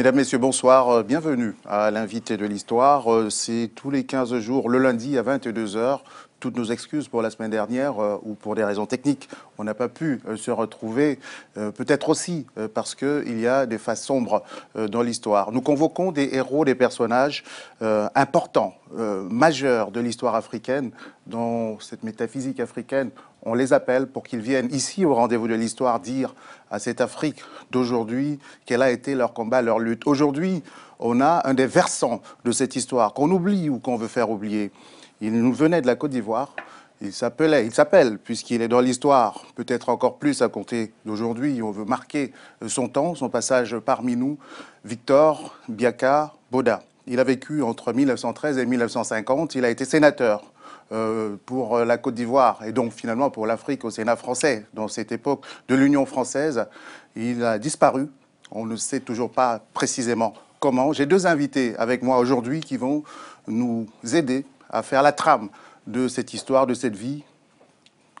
Mesdames, Messieurs, bonsoir. Euh, bienvenue à l'invité de l'histoire. Euh, c'est tous les 15 jours, le lundi à 22h. Toutes nos excuses pour la semaine dernière euh, ou pour des raisons techniques. On n'a pas pu se retrouver, peut-être aussi parce qu'il y a des faces sombres dans l'histoire. Nous convoquons des héros, des personnages importants, majeurs de l'histoire africaine, dans cette métaphysique africaine on les appelle pour qu'ils viennent ici au rendez-vous de l'histoire dire à cette Afrique d'aujourd'hui quel a été leur combat, leur lutte. Aujourd'hui, on a un des versants de cette histoire qu'on oublie ou qu'on veut faire oublier. Il nous venait de la Côte d'Ivoire. Il s'appelait, il s'appelle, puisqu'il est dans l'histoire, peut-être encore plus à compter d'aujourd'hui. On veut marquer son temps, son passage parmi nous. Victor Biaka Boda. Il a vécu entre 1913 et 1950. Il a été sénateur euh, pour euh, la Côte d'Ivoire et donc finalement pour l'Afrique au Sénat français, dans cette époque de l'Union française. Il a disparu. On ne sait toujours pas précisément comment. J'ai deux invités avec moi aujourd'hui qui vont nous aider à faire la trame de cette histoire, de cette vie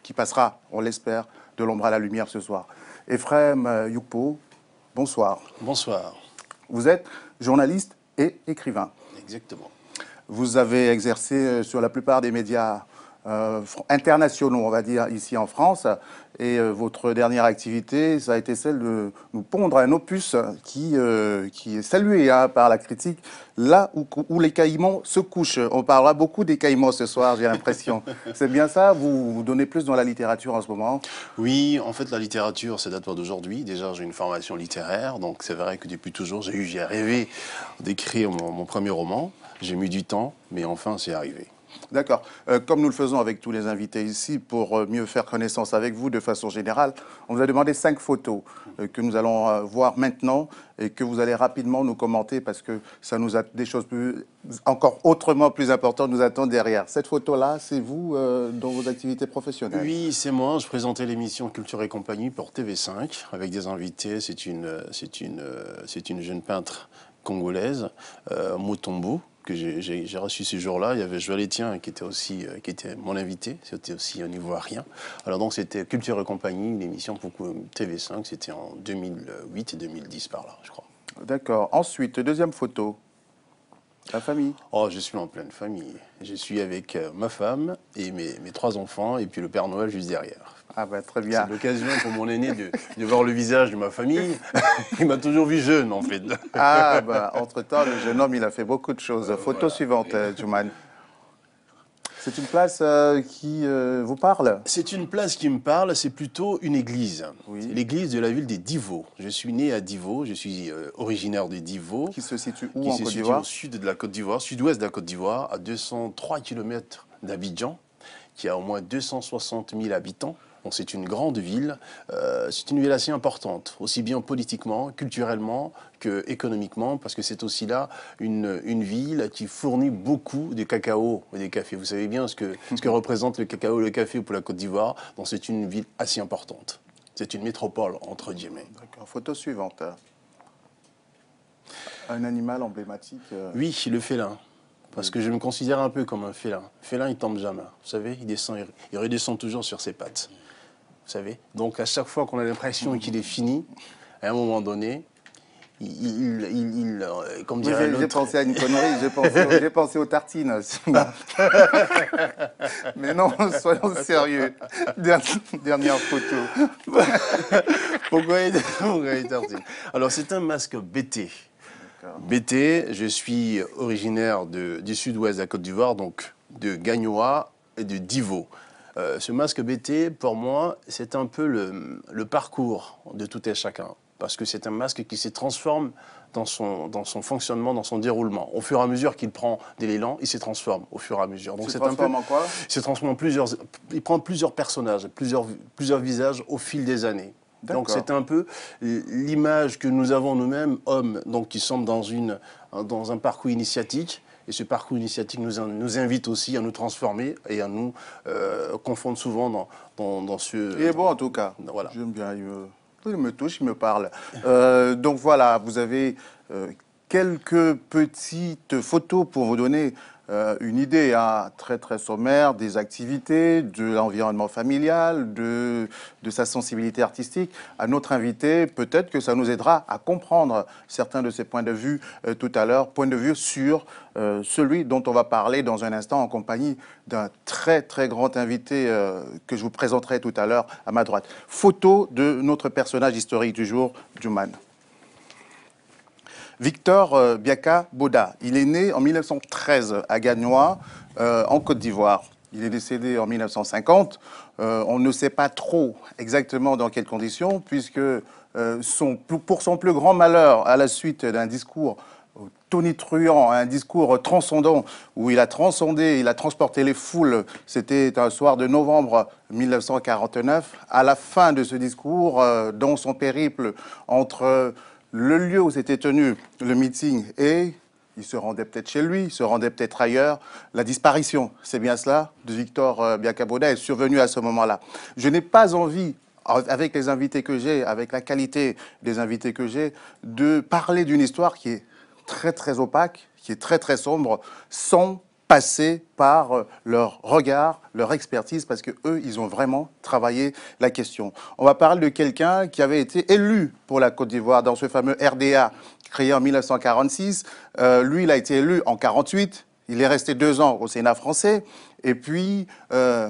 qui passera, on l'espère, de l'ombre à la lumière ce soir. Ephraim euh, Youkpo, bonsoir. Bonsoir. Vous êtes journaliste et écrivain. Exactement. Vous avez exercé euh, sur la plupart des médias euh, internationaux, on va dire, ici en France. Et euh, votre dernière activité, ça a été celle de nous pondre un opus qui, qui est salué hein, par la critique, là où, les caïmans se couchent. On parlera beaucoup des caïmans ce soir, j'ai l'impression. c'est bien ça vous, vous donnez plus dans la littérature en ce moment Oui, en fait, la littérature, ça date pas d'aujourd'hui. Déjà, j'ai une formation littéraire, donc c'est vrai que depuis toujours, j'ai eu, j'ai rêvé d'écrire mon premier roman. J'ai mis du temps, mais enfin c'est arrivé. D'accord. Euh, comme nous le faisons avec tous les invités ici, pour euh, mieux faire connaissance avec vous de façon générale, on vous a demandé cinq photos euh, que nous allons voir maintenant et que vous allez rapidement nous commenter parce que ça nous a des choses plus, encore autrement plus importantes nous attendent derrière. Cette photo-là, c'est vous dans vos activités professionnelles Oui, c'est moi. Je présentais l'émission Culture et compagnie pour TV5 avec des invités. C'est une, c'est une, c'est une jeune peintre congolaise, Motombo j'ai reçu ce jour-là. Il y avait Joël Etienne qui était aussi euh, qui était mon invité, c'était aussi un niveau rien. Alors donc c'était Culture et compagnie, une émission pour TV5, c'était en 2008 et 2010 par là, je crois. D'accord. Ensuite, deuxième photo. La famille Oh, je suis en pleine famille. Je suis avec euh, ma femme et mes trois enfants, et puis le Père Noël juste derrière. Ah bah, très bien. C'est l'occasion pour mon aîné de, voir le visage de ma famille. Il m'a toujours vu jeune en fait. Ah bah, entre-temps, le jeune homme, il a fait beaucoup de choses. Euh, Photo suivante, euh, Juman. C'est une place euh, qui vous parle C'est une place qui me parle, c'est plutôt une église. L'église de la ville des Divaux Je suis né à Divaux je suis originaire de Divaux Qui se situe où en Côte d'Ivoire au sud de la Côte d'Ivoire, sud-ouest de la Côte d'Ivoire, à 203 km d'Abidjan, qui a au moins 260 000 habitants c'est une grande ville, euh, c'est une ville assez importante, aussi bien politiquement, culturellement que économiquement, parce que c'est aussi là une, ville qui fournit beaucoup de cacao et des café. Vous savez bien ce que, ce représente le cacao et le café pour la Côte d'Ivoire, donc c'est une ville assez importante. C'est une métropole, entre guillemets. D'accord. Photo suivante. Un animal emblématique euh, Oui, le félin. Parce que je me considère un peu comme un félin. Le félin, il tombe jamais. Vous savez, il descend, il redescend toujours sur ses pattes. Donc à chaque fois qu'on a l'impression qu'il est fini, à un moment donné, il, il, euh, comme dirait l'autre, J'ai pensé à une connerie, j'ai pensé, aux tartines. Mais non, soyons sérieux. Dernière photo. Pourquoi tartines Alors c'est un masque BT. BT, je suis originaire du sud-ouest de la Côte d'Ivoire, donc de Gagnoa et de Divo. Euh, ce masque BT, pour moi, c'est un peu le, parcours de tout et chacun. Parce que c'est un masque qui se transforme dans son, fonctionnement, dans son déroulement. Au fur et à mesure qu'il prend de l'élan, il se transforme au fur et à mesure. c'est Il se transforme en plusieurs. Il prend plusieurs personnages, plusieurs, visages au fil des années. Donc c'est un peu l'image que nous avons nous-mêmes, hommes, qui sommes dans un parcours initiatique et ce parcours initiatique nous, nous invite aussi à nous transformer et à nous euh, confondre souvent dans, dans, ce... Et bon en tout cas. Voilà. J'aime bien, il me, touche, il me parle. Euh, donc voilà, vous avez euh, quelques petites photos pour vous donner euh, une idée hein, très très sommaire des activités, de l'environnement familial, de, sa sensibilité artistique à notre invité. Peut-être que ça nous aidera à comprendre certains de ses points de vue euh, tout à l'heure, point de vue sur euh, celui dont on va parler dans un instant en compagnie d'un très très grand invité que je vous présenterai tout à l'heure à ma droite. Photo de notre personnage historique du jour, Juman. Victor euh, Biaka Boda. Il est né en 1913 à Gagnois, euh, en Côte d'Ivoire. Il est décédé en 1950. Euh, on ne sait pas trop exactement dans quelles conditions, puisque pour son plus grand malheur, à la suite d'un discours tonitruant, un discours transcendant où il a transcendé, il a transporté les foules. C'était un soir de novembre 1949. À la fin de ce discours, dans son périple entre le lieu où s'était tenu le meeting et il se rendait peut-être chez lui, il se rendait peut-être ailleurs. La disparition, c'est bien cela, de Victor euh, Biacaboda est survenue à ce moment-là. Je n'ai pas envie, avec les invités que j'ai, avec la qualité des invités que j'ai, de parler d'une histoire qui est très très opaque, qui est très très sombre, sans passer par euh, leur regard, leur expertise, parce que eux, ils ont vraiment travaillé la question. On va parler de quelqu'un qui avait été élu pour la Côte d'Ivoire dans ce fameux RDA créé en 1946. Euh, lui, il a été élu en 48. Il est resté deux ans au Sénat français. Et puis, euh,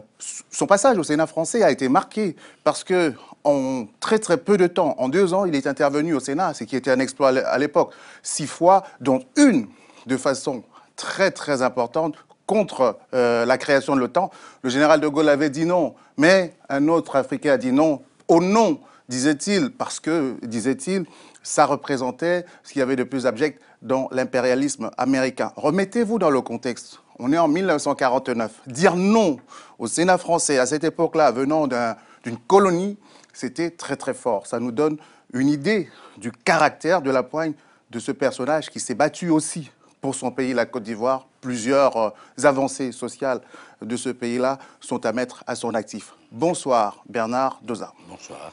son passage au Sénat français a été marqué parce que en très très peu de temps, en deux ans, il est intervenu au Sénat, ce qui était un exploit à l'époque, six fois, dont une de façon très très importante contre euh, la création de l'OTAN. Le général de Gaulle avait dit non, mais un autre Africain a dit non, au nom, disait-il, parce que, disait-il, ça représentait ce qu'il y avait de plus abject dans l'impérialisme américain. Remettez-vous dans le contexte. On est en 1949. Dire non au Sénat français à cette époque-là, venant d'une colonie, c'était très très fort. Ça nous donne une idée du caractère, de la poigne de ce personnage qui s'est battu aussi pour son pays, la Côte d'Ivoire, plusieurs euh, avancées sociales de ce pays-là sont à mettre à son actif. Bonsoir Bernard Doza. Bonsoir.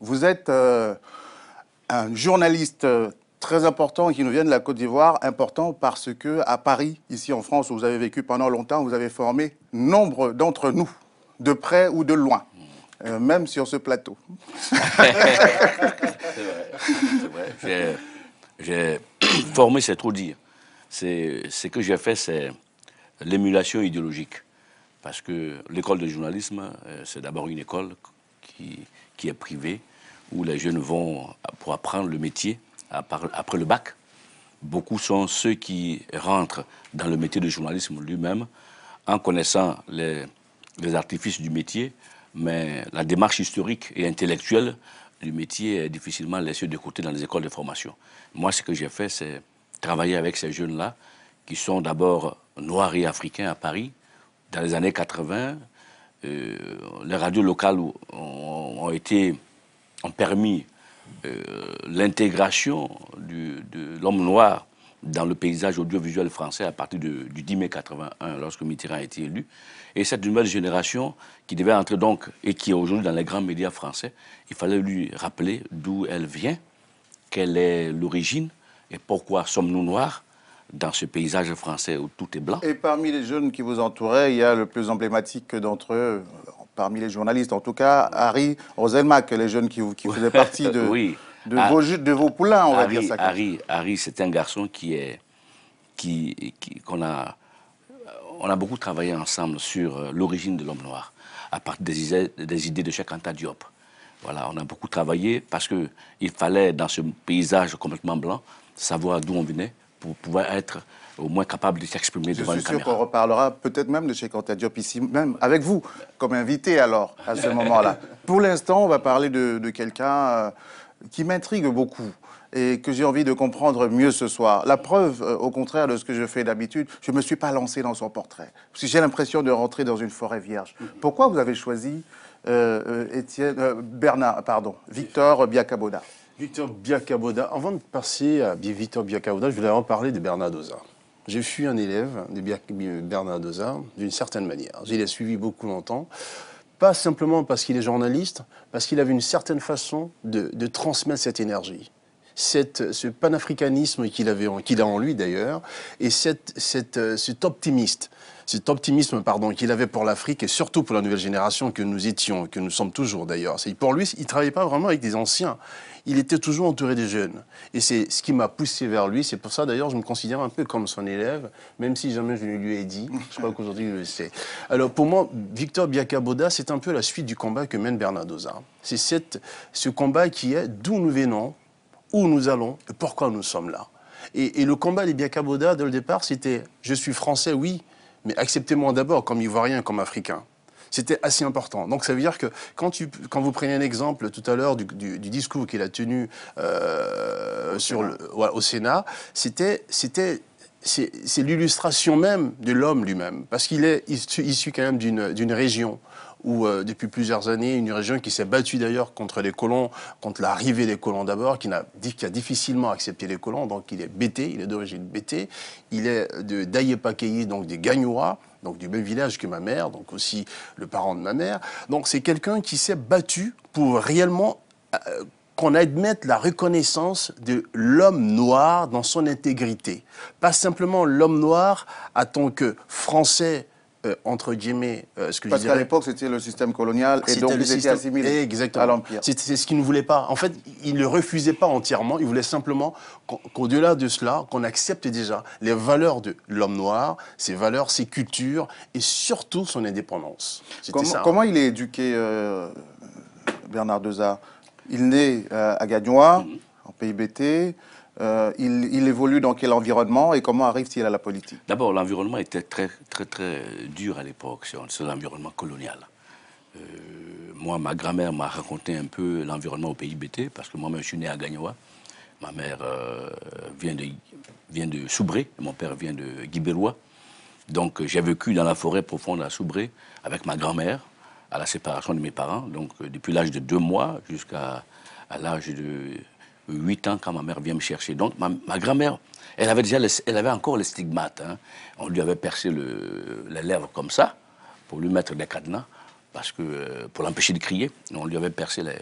Vous êtes euh, un journaliste euh, très important qui nous vient de la Côte d'Ivoire, important parce que à Paris, ici en France, où vous avez vécu pendant longtemps, vous avez formé nombre d'entre nous, de près ou de loin, même sur ce plateau. c'est vrai, vrai. J'ai formé, c'est trop dire ce que j'ai fait, c'est l'émulation idéologique. Parce que l'école de journalisme, euh, c'est d'abord une école qui, qui, est privée, où les jeunes vont pour apprendre le métier après le bac. Beaucoup sont ceux qui rentrent dans le métier de journalisme lui-même en connaissant les, les artifices du métier, mais la démarche historique et intellectuelle du métier est difficilement laissée de côté dans les écoles de formation. Moi, ce que j'ai fait, c'est travailler avec ces jeunes-là, qui sont d'abord noirs et africains à Paris, dans les années 80. Euh, les radios locales ont, été, ont permis euh, l'intégration de l'homme noir dans le paysage audiovisuel français à partir du 10 mai 81, lorsque Mitterrand a été élu. Et cette nouvelle génération qui devait entrer donc, et qui est aujourd'hui dans les grands médias français, il fallait lui rappeler d'où elle vient, quelle est l'origine, et pourquoi sommes-nous noirs dans ce paysage français où tout est blanc Et parmi les jeunes qui vous entouraient, il y a le plus emblématique d'entre eux, parmi les journalistes en tout cas, Harry Roselmack, les jeunes qui, qui faisaient partie de, de, vos, de, vos, poulains, on va dire ça. Harry, Harry c'est un garçon qui est qui qu'on a on a beaucoup travaillé ensemble sur euh, l'origine de l'homme noir, à partir des, idées de Cheikh Anta Diop. Voilà, on a beaucoup travaillé parce qu'il fallait, dans ce paysage complètement blanc, savoir d'où on venait pour pouvoir être au moins capable de s'exprimer devant une caméra. Je suis sûr qu'on reparlera peut-être même de chez Quentin Diop ici, même avec vous, comme invité alors, à ce moment-là. Pour l'instant, on va parler de, quelqu'un euh, qui m'intrigue beaucoup et que j'ai envie de comprendre mieux ce soir. La preuve, euh, au contraire de ce que je fais d'habitude, je ne me suis pas lancé dans son portrait, parce j'ai l'impression de rentrer dans une forêt vierge. Mhm. Pourquoi vous avez choisi euh, Étienne, Bernard, pardon, Victor Biacaboda Victor Biakaboda, avant de passer à Victor Biakaboda, je voulais en parler de Bernardoza. J'ai fui un élève de Bernardoza d'une certaine manière. Je l'ai suivi beaucoup longtemps, pas simplement parce qu'il est journaliste, parce qu'il avait une certaine façon de transmettre cette énergie ce panafricanisme qu'il a en lui d'ailleurs, et euh, cet optimiste cet optimisme pardon qu'il avait pour l'Afrique et surtout pour la nouvelle génération que nous étions, que nous sommes toujours d'ailleurs. Pour lui, il ne travaillait pas vraiment avec des anciens. Il était toujours entouré des jeunes. Et c'est ce qui m'a poussé vers lui. C'est pour ça d'ailleurs je me considère un peu comme son élève, même si jamais je ne lui ai dit. Je crois qu'aujourd'hui il le sait. Alors pour moi, Victor Biakaboda, c'est un peu la suite du combat que mène Bernardoza. C'est ce combat qui est d'où nous venons, où nous allons et pourquoi nous sommes là. Et, le combat des Biakaboda, dès le départ, c'était je suis français, oui, mais acceptez-moi d'abord comme ivoirien, comme africain. C'était assez important. Donc ça veut dire que quand, tu, quand vous prenez un exemple tout à l'heure du, discours qu'il a tenu euh, au, sur Sénat. Le, au Sénat, c'était c'est l'illustration même de l'homme lui-même, parce qu'il est issu, issu, quand même d'une région où euh, depuis plusieurs années, une région qui s'est battue d'ailleurs contre les colons, contre l'arrivée des colons d'abord, qui, a difficilement accepté les colons, donc il est bété, il est d'origine bété, il est de d'Ayepakei, donc des Gagnois, donc du même village que ma mère, donc aussi le parent de ma mère. Donc c'est quelqu'un qui s'est battu pour réellement... Euh, qu'on admette la reconnaissance de l'homme noir dans son intégrité. Pas simplement l'homme noir à tant que français euh, entre guillemets, euh, ce que Parce qu'à l'époque, c'était le système colonial et donc ils système... assimilé Exactement. à l'Empire. C'est ce qu'ils ne voulait pas. En fait, il ne le refusaient pas entièrement. Il voulait simplement qu'au-delà de cela, qu'on accepte déjà les valeurs de l'homme noir, ses valeurs, ses cultures et surtout son indépendance. Comment, il est éduqué, euh, Bernard Dezard Il naît à Gagnois, mm-hmm. en PIBT. Euh, il, évolue dans quel environnement et comment arrive-t-il à la politique D'abord, l'environnement était très, très, très dur à l'époque. C'est l'environnement colonial. Euh, moi, ma grand-mère m'a raconté un peu l'environnement au pays Bété, parce que moi-même, je suis né à Gagnois, Ma mère euh, vient, de, vient de Soubré, mon père vient de Guibélois. Donc, j'ai vécu dans la forêt profonde à Soubré avec ma grand-mère, à la séparation de mes parents. Donc, depuis l'âge de deux mois jusqu'à l'âge de 8 ans quand ma mère vient me chercher. Donc ma, grand-mère, elle avait déjà, elle avait encore les stigmates. Hein. On lui avait percé le, les lèvres comme ça pour lui mettre des cadenas parce que euh, pour l'empêcher de crier. On lui avait percé les,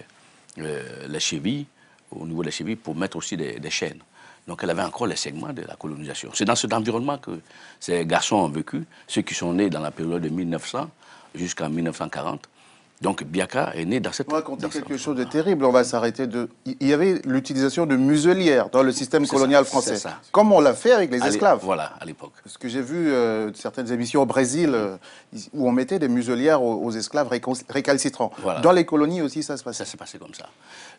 euh, chevilles au niveau des chevilles pour mettre aussi des, chaînes. Donc elle avait encore les segments de la colonisation. C'est dans cet environnement que ces garçons ont vécu, ceux qui sont nés dans la période de 1900 jusqu'en 1940. Donc Biaka est né dans cette... On va raconter quelque chose de terrible, on va s'arrêter de... Il y avait l'utilisation de muselières dans le système colonial français, comme on l'a fait avec les esclaves. Voilà, à l'époque. Parce que j'ai vu euh, certaines émissions au Brésil euh, où on mettait des muselières aux, esclaves récalcitrants. Dans les colonies aussi, ça se passait. Ça s'est passé comme ça.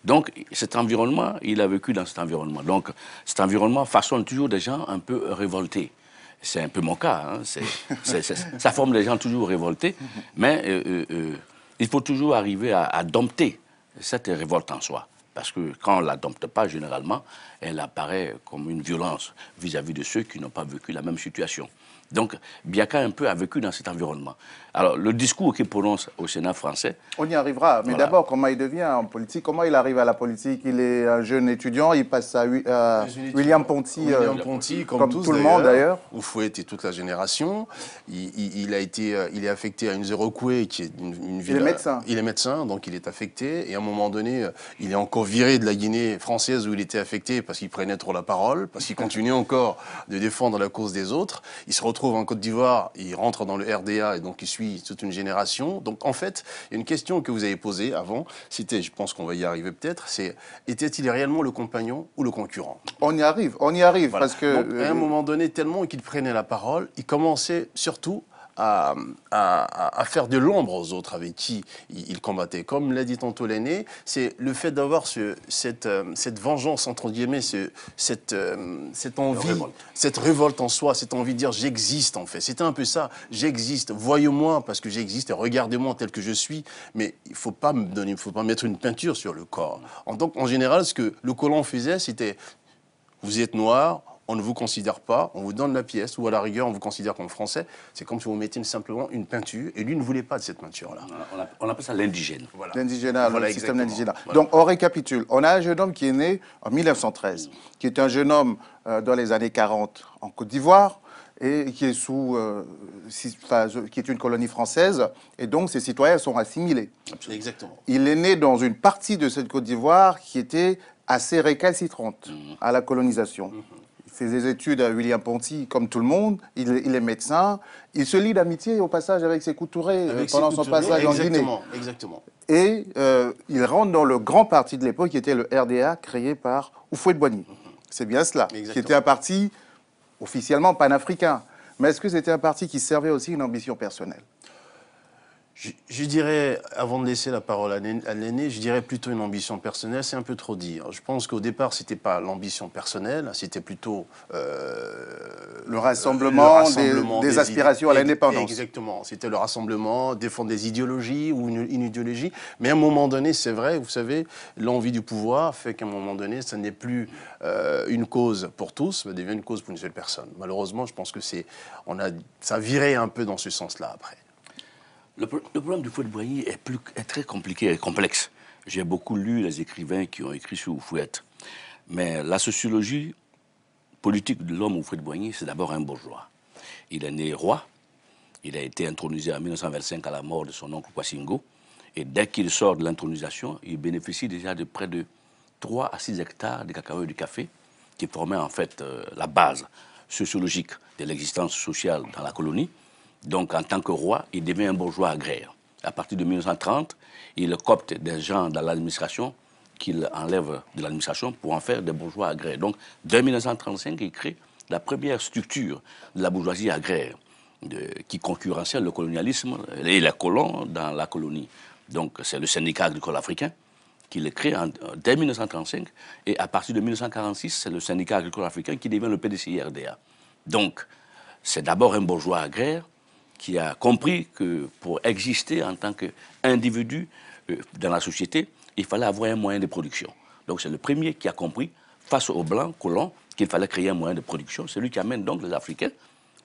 Donc cet environnement, il a vécu dans cet environnement. Donc cet environnement façonne toujours des gens un peu révoltés c'est un peu mon cas. Hein. ça forme des gens toujours révoltés. Mais euh, il faut toujours arriver à, dompter cette révolte en soi parce que quand on ne la dompte pas, généralement, elle apparaît comme une violence vis à -vis de ceux qui n'ont pas vécu la même situation. Donc, Biaka un peu a vécu dans cet environnement. Alors, le discours qu'il prononce au Sénat français. On y arrivera, mais d'abord, comment il devient en politique Comment il arrive à la politique Il est un jeune étudiant, il passe à William Ponty. Euh, William comme, tout le monde d'ailleurs. Oufouet et toute la génération. Il, a été, euh, il est affecté à une couée qui est une, une ville. Il est euh, médecin. Il est médecin, donc il est affecté. Et à un moment donné, il est encore viré de la Guinée française où il était affecté parce qu'il prenait trop la parole, parce qu'il continuait encore de défendre la cause des autres. Il se retrouve trouve en Côte d'Ivoire, il rentre dans le RDA et donc il suit toute une génération. Donc en fait, il y a une question que vous avez posée avant, c'était, je pense qu'on va y arriver peut-être, c'est était-il réellement le compagnon ou le concurrent On y arrive, on y arrive parce que... à un euh, moment donné, tellement qu'il prenait la parole, il commençait surtout à, à, faire de l'ombre aux autres avec qui il combattait. Comme l'a dit tantôt l'aîné, c'est le fait d'avoir ce, cette, euh, vengeance, entre guillemets, cette, euh, cette envie, cette révolte en soi, cette envie de dire j'existe en fait. C'était un peu ça, j'existe, voyez-moi parce que j'existe, regardez-moi tel que je suis, mais il ne faut pas faut pas mettre une peinture sur le corps. En, en général, ce que le colon faisait, c'était vous êtes noir, on ne vous considère pas, on vous donne la pièce, ou à la rigueur, on vous considère comme français. C'est comme si vous mettiez simplement une peinture, et lui ne voulait pas de cette peinture-là. on, appelle ça l'indigène. Voilà. le système d'indigène. Donc, on récapitule. On a un jeune homme qui est né en 1913, qui est un jeune homme euh, dans les années 40 en Côte d'Ivoire, et qui est sous, euh, euh, qui est une colonie française, et donc ses citoyens sont assimilés. Exactement. Il est né dans une partie de cette Côte d'Ivoire qui était assez récalcitrante mmh. à la colonisation. Mmh fait des études à William Ponty, comme tout le monde. Il, est médecin. Il se lie d'amitié au passage avec ses couturés euh, pendant son passage en Guinée. Exactement. Et euh, il rentre dans le grand parti de l'époque qui était le RDA créé par Oufouet-Boigny. C'est bien cela, qui était un parti officiellement panafricain. Mais est-ce que c'était un parti qui servait aussi une ambition personnelle je, dirais, avant de laisser la parole à l'aîné, je dirais plutôt une ambition personnelle, c'est un peu trop dire. Je pense qu'au départ, ce n'était pas l'ambition personnelle, c'était plutôt euh, le, rassemblement le des, aspirations à l'indépendance. Exactement, c'était le rassemblement, défendre des idéologies ou une, idéologie. Mais à un moment donné, c'est vrai, vous savez, l'envie du pouvoir fait qu'à un moment donné, ça n'est plus euh, une cause pour tous, ça devient une cause pour une seule personne. Malheureusement, je pense que c'est, on a, ça virait viré un peu dans ce sens-là après. Le, problème du fouet de Boigny est, plus, très compliqué et complexe. J'ai beaucoup lu les écrivains qui ont écrit sur Fouette. Mais la sociologie politique de l'homme Fouet de Boigny, c'est d'abord un bourgeois. Il est né roi. Il a été intronisé en 1925 à la mort de son oncle Kwasingo. Et dès qu'il sort de l'intronisation, il bénéficie déjà de près de 3 à 6 hectares de cacao et de café, qui formaient en fait euh, la base sociologique de l'existence sociale dans la colonie. Donc, en tant que roi, il devient un bourgeois agraire. À partir de 1930, il copte des gens dans l'administration qu'il enlève de l'administration pour en faire des bourgeois agraires. Donc, dès 1935, il crée la première structure de la bourgeoisie agraire de, qui concurrençait le colonialisme et les colons dans la colonie. Donc, c'est le syndicat agricole africain qui crée en, dès 1935. Et à partir de 1946, c'est le syndicat agricole africain qui devient le PDCI-RDA. Donc, c'est d'abord un bourgeois agraire qui a compris que pour exister en tant qu'individu euh, dans la société, il fallait avoir un moyen de production. Donc c'est le premier qui a compris, face aux Blancs colons, qu'il fallait créer un moyen de production. C'est lui qui amène donc les Africains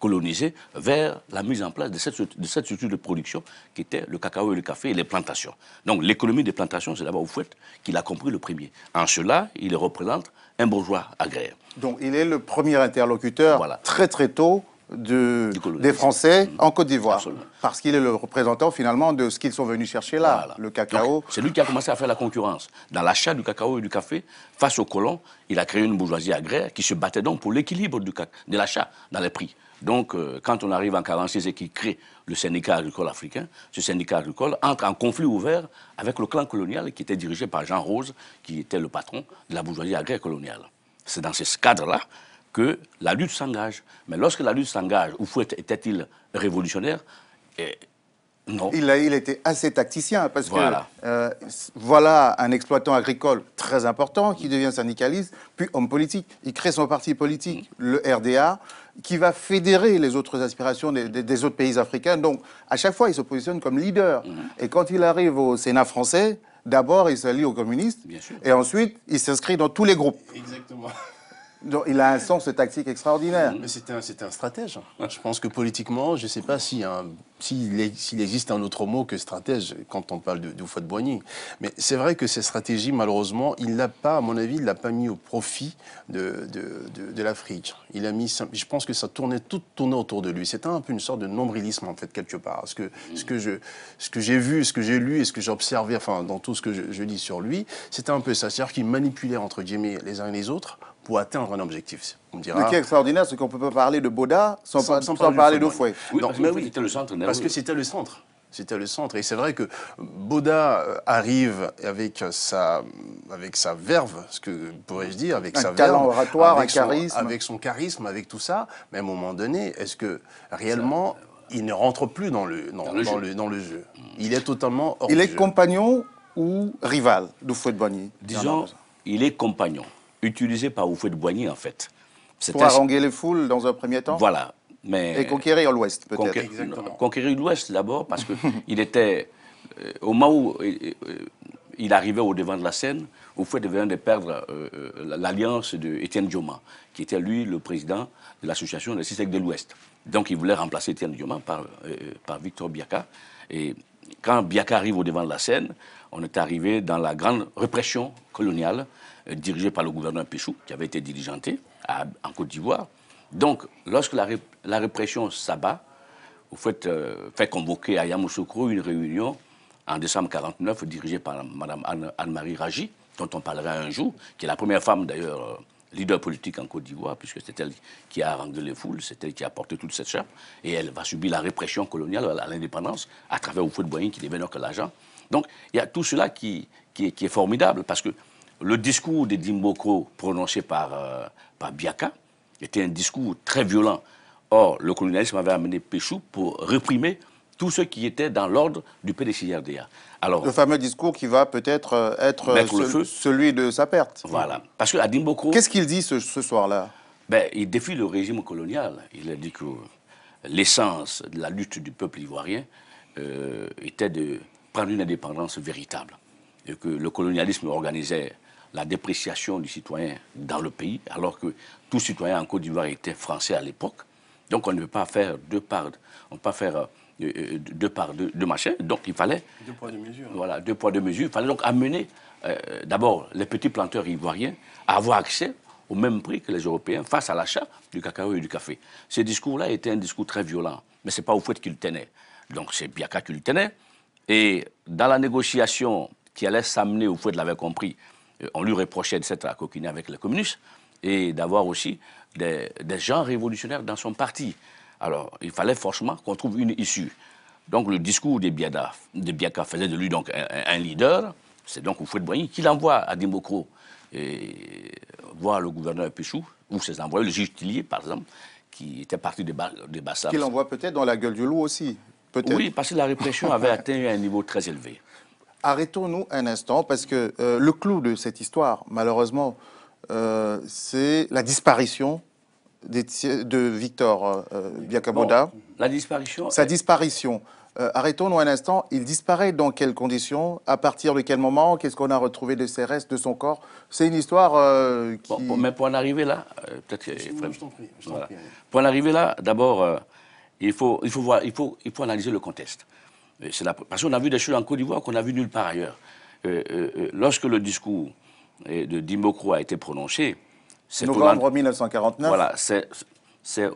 colonisés vers la mise en place de cette, de cette structure de production qui était le cacao et le café et les plantations. Donc l'économie des plantations, c'est d'abord Oufouette qu'il a compris le premier. En cela, il représente un bourgeois agraire. Donc il est le premier interlocuteur très très tôt de, des Français mm. en Côte d'Ivoire. Parce qu'il est le représentant finalement de ce qu'ils sont venus chercher là, le cacao. C'est lui qui a commencé à faire la concurrence. Dans l'achat du cacao et du café, face aux colons, il a créé une bourgeoisie agraire qui se battait donc pour l'équilibre de l'achat dans les prix. Donc, euh, quand on arrive en 46 et qu'il crée le syndicat agricole africain, ce syndicat agricole entre en conflit ouvert avec le clan colonial qui était dirigé par Jean Rose, qui était le patron de la bourgeoisie agraire coloniale. C'est dans ce cadre-là que la lutte s'engage. Mais lorsque la lutte s'engage, où était-il révolutionnaire eh, non. Il était assez tacticien parce que euh, voilà un exploitant agricole très important qui devient syndicaliste, puis homme politique. Il crée son parti politique, mm. le RDA, qui va fédérer les autres aspirations des, autres pays africains. Donc à chaque fois, il se positionne comme leader. Mm. Et quand il arrive au Sénat français, d'abord il s'allie aux communistes, et ensuite il s'inscrit dans tous les groupes. Exactement. Il a un sens tactique extraordinaire. Mais c'était un, stratège. Je pense que politiquement, je ne sais pas s'il existe un autre mot que stratège quand on parle de, de Fouad Boigny. Mais c'est vrai que cette stratégie, malheureusement, il l'a pas, à mon avis, il l'a pas mis au profit de, l'Afrique. Il a mis, je pense que ça tournait, tout tournait autour de lui. C'était un peu une sorte de nombrilisme, en fait, quelque part. Ce que, j'ai vu, ce que j'ai lu et ce que j'ai observé, enfin, dans tout ce que je, je lis sur lui, c'était un peu ça. C'est-à-dire qu'il manipulait, entre guillemets, les uns et les autres pour atteindre un objectif. On dira. Ce qui est extraordinaire, c'est qu'on ne peut pas parler de Boda sans, sans, parler, Oui, parce, que le centre, parce que c'était le centre. C'était le centre. Et c'est vrai que Boda euh, arrive avec euh, sa, avec sa verve, ce que pourrais-je dire, avec sa talent verve, oratoire, avec un son, charisme. Avec son charisme, avec tout ça. Mais à un moment donné, est-ce que réellement, il ne rentre plus dans le, dans, le, dans, jeu. Le, jeu. Il est totalement hors Il est compagnon ou rival de Fouet Disons, il est compagnon utilisé par Oufoué de Boigny, en fait. Pour haranguer les foules dans un premier temps Voilà. Mais... Et conquérir l'Ouest, peut-être. Conquérir, l'Ouest d'abord, parce qu'il était. Euh, au moment où euh, euh, il arrivait au devant de la scène, Oufoué devait de perdre L'alliance l'alliance d'Étienne Dioma, qui était lui le président de l'association des Six de l'Ouest. Donc il voulait remplacer Étienne Dioma par, par Victor Biaka. Et quand Biaka arrive au devant de la scène, on est arrivé dans la grande répression coloniale euh, dirigé par le gouverneur Pichou, qui avait été diligenté en Côte d'Ivoire. Donc, lorsque la, la répression s'abat, vous faites, euh, fait convoquer à Yamoussoukro une réunion en décembre 1949 dirigée par Mme Anne-Marie Raji, dont on parlera un jour, qui est la première femme d'ailleurs euh, leader politique en Côte d'Ivoire, puisque c'est elle qui a rangé les foules, c'est elle qui a porté toute cette chape, et elle va subir la répression coloniale à l'indépendance à travers de Boyen qui devient que l'agent. Donc il y a tout cela qui, qui, qui est formidable, parce que le discours de Dimboko prononcé par, euh, Biaka était un discours très violent. Or, le colonialisme avait amené Péchou pour réprimer tous ceux qui étaient dans l'ordre du PDCIRDA. Alors, le fameux discours qui va peut-être euh, être, euh, celui de sa perte. Voilà. Parce que à Qu'est-ce qu'il dit ce, soir-là ben, Il défie le régime colonial. Il a dit que l'essence de la lutte du peuple ivoirien était de prendre une indépendance véritable. Et que le colonialisme organisait la dépréciation du citoyen dans le pays, alors que tout citoyen en Côte d'Ivoire était français à l'époque. Donc on ne peut pas faire deux parts, on pas faire euh, euh, deux de parts de, machin. Donc il fallait deux poids de mesure. Voilà, deux poids de mesure. Il fallait donc amener euh, d'abord les petits planteurs ivoiriens à avoir accès au même prix que les Européens face à l'achat du cacao et du café. Ce discours-là était un discours très violent, mais c'est pas au fouet qu'il tenait. Donc c'est Biaka qui le tenait. Et dans la négociation qui allait s'amener au de l'avait compris, euh, on lui reprochait de s'être coquiné avec les communistes et d'avoir aussi des, gens révolutionnaires dans son parti. Alors, il fallait forcément qu'on trouve une issue. Donc, le discours de, Biada, Biaka faisait de lui donc un, leader. C'est donc de Boigny qui l'envoie à Dimokro et voir le gouverneur Pichou, ou ses envoyés, le juge par exemple, qui était parti des Bassas. – Qui l'envoie peut-être dans la gueule du loup aussi, peut Oui, parce que la répression avait atteint un niveau très élevé arrêtons-nous un instant, parce que euh, le clou de cette histoire, malheureusement, euh, c'est la disparition de Victor euh, Biakaboda. – la disparition Sa disparition. arrêtons-nous un instant. Il disparaît dans quelles conditions À partir de quel moment Qu'est-ce qu'on a retrouvé de ses restes, de son corps C'est une histoire qui... mais pour en arriver là, peut-être... Pour en arriver là, d'abord, il, il, il faut analyser le contexte. La... Parce qu'on a vu des choses en Côte d'Ivoire qu'on a vu nulle part ailleurs. Euh, euh, euh, lorsque le discours de Dimokro a été prononcé, c'est novembre 1949. Voilà, c'est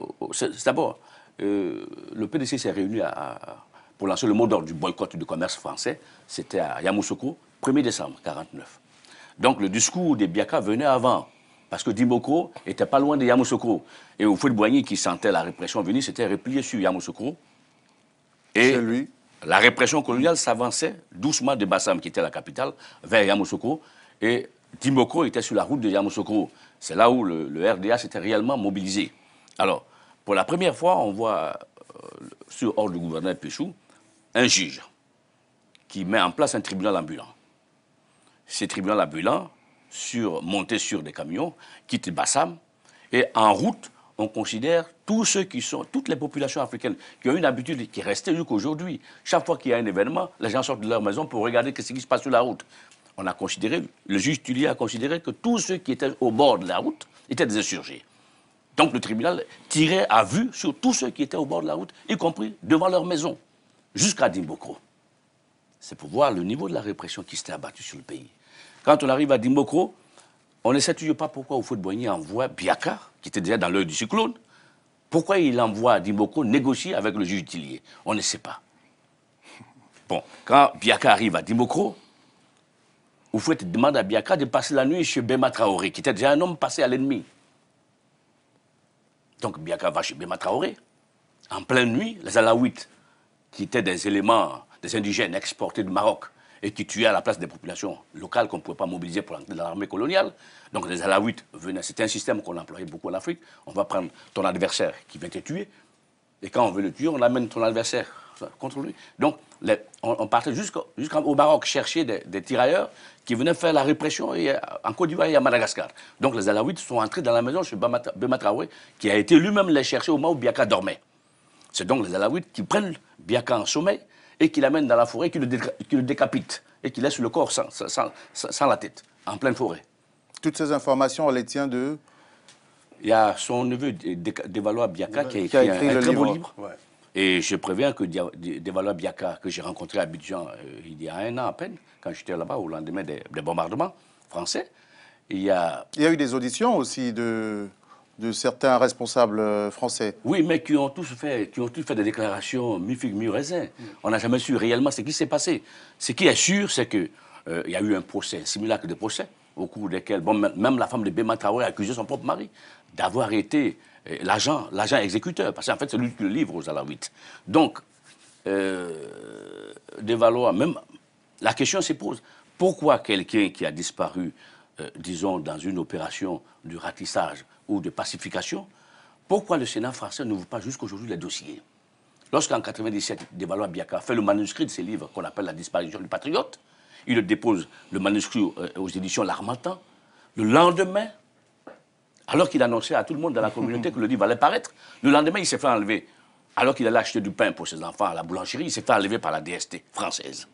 d'abord le PDC s'est réuni à, pour lancer le mot d'ordre du boycott du commerce français. C'était à Yamoussoukro, 1er décembre 1949. Donc le discours des Biaka venait avant, parce que Dimokro était pas loin de Yamoussoukro. Et au de Boigny, qui sentait la répression venir, s'était replié sur Yamoussoukro. Et, Chez lui la répression coloniale s'avançait doucement de Bassam, qui était la capitale, vers Yamoussoukro. Et Timoko était sur la route de Yamoussoukro. C'est là où le, RDA s'était réellement mobilisé. Alors, pour la première fois, on voit, euh, sur ordre du gouverneur Péchou, un juge qui met en place un tribunal ambulant. Ces tribunaux ambulants, sur, montés sur des camions, quittent Bassam et en route on considère tous ceux qui sont, toutes les populations africaines qui ont une habitude qui est restée aujourd'hui. Chaque fois qu'il y a un événement, les gens sortent de leur maison pour regarder ce qui se passe sur la route. On a considéré, le juge Tullier a considéré que tous ceux qui étaient au bord de la route étaient des insurgés. Donc le tribunal tirait à vue sur tous ceux qui étaient au bord de la route, y compris devant leur maison, jusqu'à Dimbokro. C'est pour voir le niveau de la répression qui s'était abattue sur le pays. Quand on arrive à Dimbokro, on ne sait toujours pas pourquoi au foot Boigny envoie Biakar qui était déjà dans l'œil du cyclone, pourquoi il envoie Dimokro négocier avec le juge On ne sait pas. Bon, quand Biaka arrive à Dimokro, Oufouette demande à Biaka de passer la nuit chez Bema Traoré, qui était déjà un homme passé à l'ennemi. Donc Biaka va chez Bema Traoré. En pleine nuit, les Alaouites, qui étaient des éléments, des indigènes exportés du Maroc, et qui tuaient à la place des populations locales qu'on ne pouvait pas mobiliser pour l'armée coloniale. Donc les Alaouites venaient, c'était un système qu'on employait beaucoup en Afrique. On va prendre ton adversaire qui vient te tuer, et quand on veut le tuer, on amène ton adversaire contre lui. Donc on, partait jusqu'au Maroc chercher des, des, tirailleurs qui venaient faire la répression en Côte d'Ivoire et à Madagascar. Donc les Alaouites sont entrés dans la maison chez Bématraoué, qui a été lui-même les chercher au moment où Biaka dormait. C'est donc les Alaouites qui prennent Biaka en sommeil et qui l'amène dans la forêt, qui le, le décapite et qui laisse le corps sans, la tête, en pleine forêt. Toutes ces informations, on les tient de... Il y a son neveu, Devalois Biaka, qui a écrit, qui a écrit un, très livre. beau livre. Et je préviens que Devalois Biaka, que j'ai rencontré à Abidjan euh, il y a un an à peine, quand j'étais là-bas au lendemain des bombardements français, il y a... Il y a eu des auditions aussi de de certains responsables euh, français. Oui, mais qui ont tous fait, qui ont tous fait des déclarations mi-figue, mi-raisin. Mm. On n'a jamais su réellement ce qui s'est passé. Ce qui est sûr, c'est qu'il euh, il y a eu un procès, un simulacre de procès, au cours desquels bon, même la femme de Béma Traoré a accusé son propre mari d'avoir été euh, l'agent, l'agent exécuteur, parce qu'en fait, c'est lui qui le livre aux Alawites. Donc, euh, de même la question se pose, pourquoi quelqu'un qui a disparu, disons, dans une opération du ratissage, ou de pacification, pourquoi le Sénat français n'ouvre pas aujourd'hui les dossiers Lorsqu'en 1997, Dévalois Biaka fait le manuscrit de ses livres qu'on appelle La disparition du patriote, il dépose le manuscrit euh, aux éditions L'Armatan. Le lendemain, alors qu'il annonçait à tout le monde dans la communauté que le livre allait paraître, le lendemain, il s'est fait enlever. Alors qu'il allait acheter du pain pour ses enfants à la boulangerie, il s'est fait enlever par la DST française.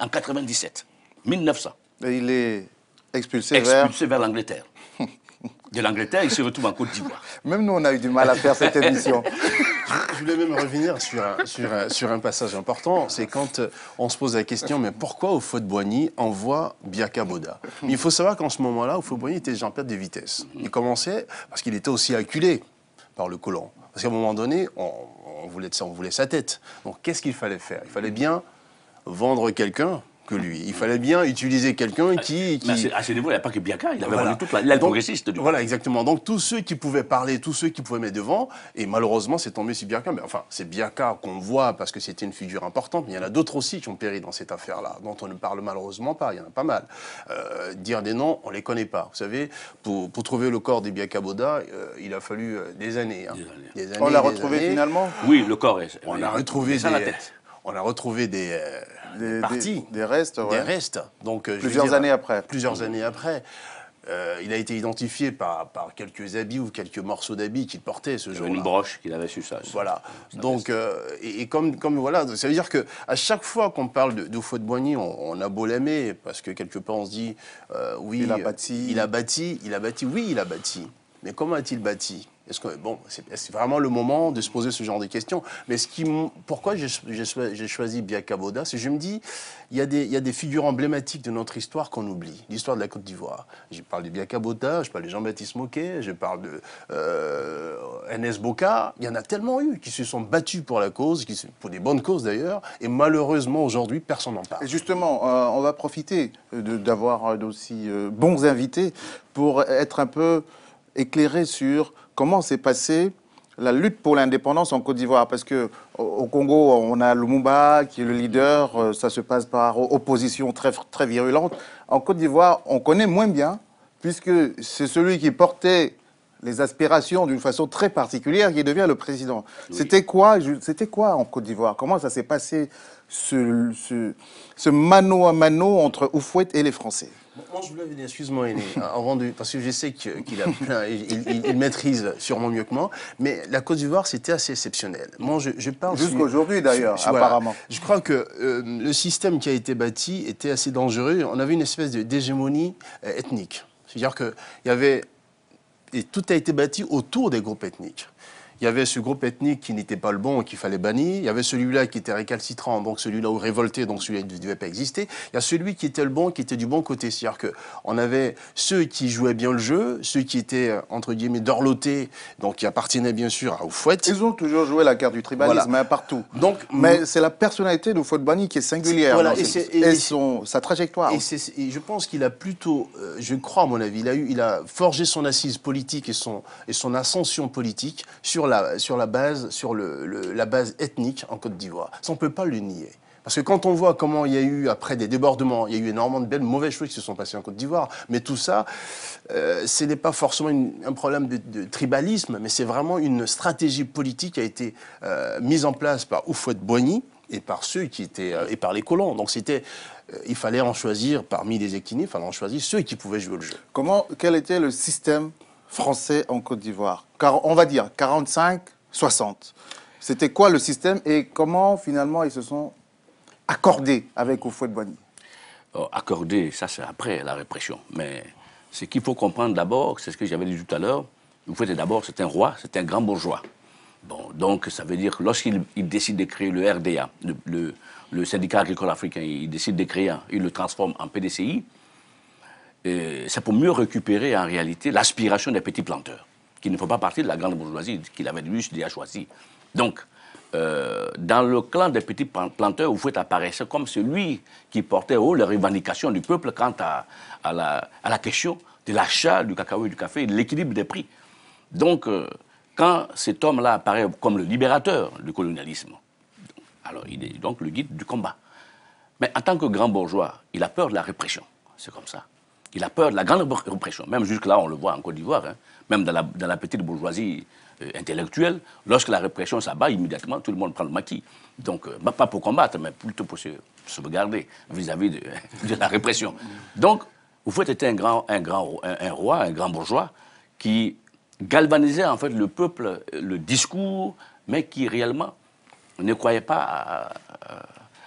En 1997, 1900. Et il est expulsé, expulsé vers l'Angleterre de l'Angleterre, il se retrouve en Côte d'Ivoire. Même nous, on a eu du mal à faire cette émission. Je voulais même revenir sur un, sur passage important. C'est quand euh, on se pose la question, mais pourquoi faux de Boigny envoie Biaka Boda Il faut savoir qu'en ce moment-là, faux de Boigny était déjà en perte de vitesse. Il commençait parce qu'il était aussi acculé par le colon. Parce qu'à un moment donné, on, on voulait, on voulait sa tête. Donc qu'est-ce qu'il fallait faire Il fallait bien vendre quelqu'un que lui. Il fallait bien utiliser quelqu'un qui, qui... à ce niveau, il n'y a pas que Biaka, il avait voilà. toute la, progressiste. Du voilà, exactement. Donc tous ceux qui pouvaient parler, tous ceux qui pouvaient mettre devant, et malheureusement, c'est tombé sur Biaka. Mais enfin, c'est Biaka qu'on voit parce que c'était une figure importante, mais il y en a d'autres aussi qui ont péri dans cette affaire-là, dont on ne parle malheureusement pas. Il y en a pas mal. Euh, dire des noms, on ne les connaît pas. Vous savez, pour, trouver le corps des Biaka Boda, euh, il a fallu euh, des années, hein. on l'a retrouvé finalement Oui, le corps est. On l'a retrouvé des... la tête on a retrouvé des, euh, des, parties. Des, restes, Des restes. Donc, euh, plusieurs années après. Plusieurs années après. Euh, il a été identifié par, par, quelques habits ou quelques morceaux d'habits qu'il portait ce jour-là. Une broche qu'il avait su ça. Voilà. Donc, et, comme, comme voilà, ça veut dire que à chaque fois qu'on parle de, de Boigny, on, a beau l'aimer parce que quelque part on se dit, oui, il a il a bâti, il a bâti, oui, il a bâti. Mais comment a-t-il bâti est-ce que, bon, c'est vraiment le moment de se poser ce genre de questions. Mais ce qui, pourquoi j'ai choisi Biakaboda C'est je me dis, il y, a des, des, figures emblématiques de notre histoire qu'on oublie. L'histoire de la Côte d'Ivoire. Je parle de Biakaboda, je parle de Jean-Baptiste Moquet, je parle de euh, NS Boca. Il y en a tellement eu qui se sont battus pour la cause, qui, pour des bonnes causes d'ailleurs. Et malheureusement, aujourd'hui, personne n'en parle. Et justement, euh, on va profiter d'avoir d'aussi euh, bons invités pour être un peu éclairé sur comment s'est passée la lutte pour l'indépendance en Côte d'Ivoire Parce que Congo, on a Lumumba qui est le leader, euh, ça se passe par opposition très, très virulente. En Côte d'Ivoire, on connaît moins bien, puisque c'est celui qui portait les aspirations d'une façon très particulière qui devient le président. C'était quoi, c'était quoi en Côte d'Ivoire Comment ça s'est passé ce, mano à mano entre Oufouette et les Français moi, je voulais dire, excuse-moi, avant de, parce que je sais qu'il a il, maîtrise sûrement mieux que moi, mais la Côte d'Ivoire, c'était assez exceptionnel. Moi, je, parle. Jusqu'aujourd'hui, d'ailleurs, apparemment. je crois que euh, le système qui a été bâti était assez dangereux. On avait une espèce de d'hégémonie euh, ethnique. C'est-à-dire qu'il y avait. Et tout a été bâti autour des groupes ethniques. Il y avait ce groupe ethnique qui n'était pas le bon et qu'il fallait bannir. Il y avait celui-là qui était récalcitrant, donc celui-là ou révolté, donc celui-là ne devait pas exister. Il y a celui qui était le bon, qui était du bon côté. C'est-à-dire qu'on avait ceux qui jouaient bien le jeu, ceux qui étaient, entre guillemets, dorlotés, donc qui appartenaient bien sûr à oufouette Ils ont toujours joué la carte du tribalisme, mais hein, partout. Donc, mais c'est la personnalité de bani qui est singulière. Voilà, et, son, sa trajectoire. Et, je pense qu'il a plutôt, euh, je crois à mon avis, il a, eu, il a forgé son assise politique et son, et son ascension politique sur la sur la base, sur le, la base ethnique en Côte d'Ivoire. Ça, on ne peut pas le nier. Parce que quand on voit comment il y a eu, après des débordements, il y a eu énormément de belles mauvaises choses qui se sont passées en Côte d'Ivoire, mais tout ça, euh, ce n'est pas forcément un problème de, tribalisme, mais c'est vraiment une stratégie politique qui a été euh, mise en place par Oufouette Boigny et par ceux qui étaient, euh, et par les colons. Donc c'était, il fallait en choisir parmi les équinés, il fallait en choisir ceux qui pouvaient jouer le jeu. Comment, quel était le système français en Côte d'Ivoire Car on va dire 45, 60. C'était quoi le système et comment finalement ils se sont accordés avec Oufouet Boigny oh, Accordés, ça c'est après la répression. Mais ce qu'il faut comprendre d'abord, c'est ce que j'avais dit tout à l'heure. Oufouet d'abord, c'est un roi, c'est un grand bourgeois. Bon, donc ça veut dire que lorsqu'il décide de créer le RDA, le, syndicat agricole africain, il décide de créer, il le transforme en PDCI. Euh, c'est pour mieux récupérer en réalité l'aspiration des petits planteurs, qui ne font pas partie de la grande bourgeoisie qu'il avait lui déjà choisi. Donc, euh, dans le clan des petits planteurs, vous faites apparaître comme celui qui portait haut oh, les revendications du peuple quant à, la, question de l'achat du cacao et du café de l'équilibre des prix. Donc, euh, quand cet homme-là apparaît comme le libérateur du colonialisme, alors il est donc le guide du combat. Mais en tant que grand bourgeois, il a peur de la répression. C'est comme ça. Il a peur de la grande répression. Même jusque-là, on le voit en Côte d'Ivoire, hein. même dans la, petite bourgeoisie euh, intellectuelle, lorsque la répression s'abat, immédiatement, tout le monde prend le maquis. Donc, euh, pas pour combattre, mais plutôt pour se sauvegarder vis-à-vis de, la répression. Donc, vous être un grand, un grand un, roi, un grand bourgeois, qui galvanisait en fait le peuple, euh, le discours, mais qui réellement ne croyait pas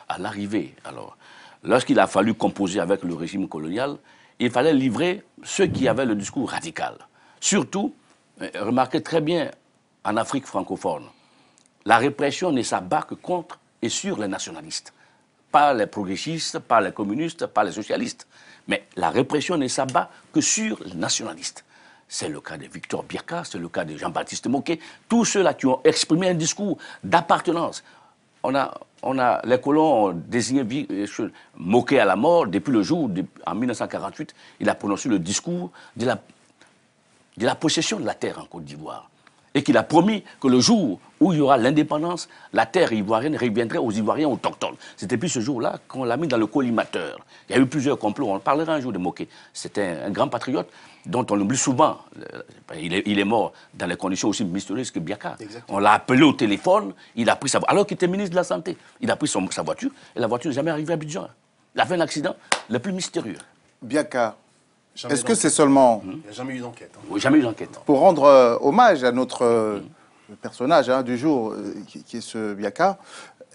à l'arrivée. Alors, lorsqu'il a fallu composer avec le régime colonial, il fallait livrer ceux qui avaient le discours radical. Surtout, euh, remarquez très bien en Afrique francophone, la répression ne s'abat que contre et sur les nationalistes. Pas les progressistes, pas les communistes, pas les socialistes. Mais la répression ne s'abat que sur les nationalistes. C'est le cas de Victor Birka, c'est le cas de Jean-Baptiste Moquet, tous ceux-là qui ont exprimé un discours d'appartenance on a, les colons ont désigné, euh, moqué à la mort depuis le jour, en 1948, il a prononcé le discours de la possession de la terre en Côte d'Ivoire et qu'il a promis que le jour où il y aura l'indépendance, la terre ivoirienne reviendrait aux Ivoiriens autochtones. C'était depuis ce jour-là qu'on l'a mis dans le collimateur. Il y a eu plusieurs complots, on parlera un jour de Moquet. C'était un grand patriote dont on oublie souvent. Euh, il est, mort dans des conditions aussi mystérieuses que Biaka. On l'a appelé au téléphone, il a pris sa alors qu'il était ministre de la Santé. Il a pris sa voiture et la voiture n'est jamais arrivée à Abidjan. Il a fait un accident le plus mystérieux. Biaka, est-ce que c'est seulement... Il n'y a jamais eu d'enquête. Hein. Jamais d'enquête. Pour rendre euh, hommage à notre euh, mm. personnage hein, du jour, euh, qui, est ce Biaka,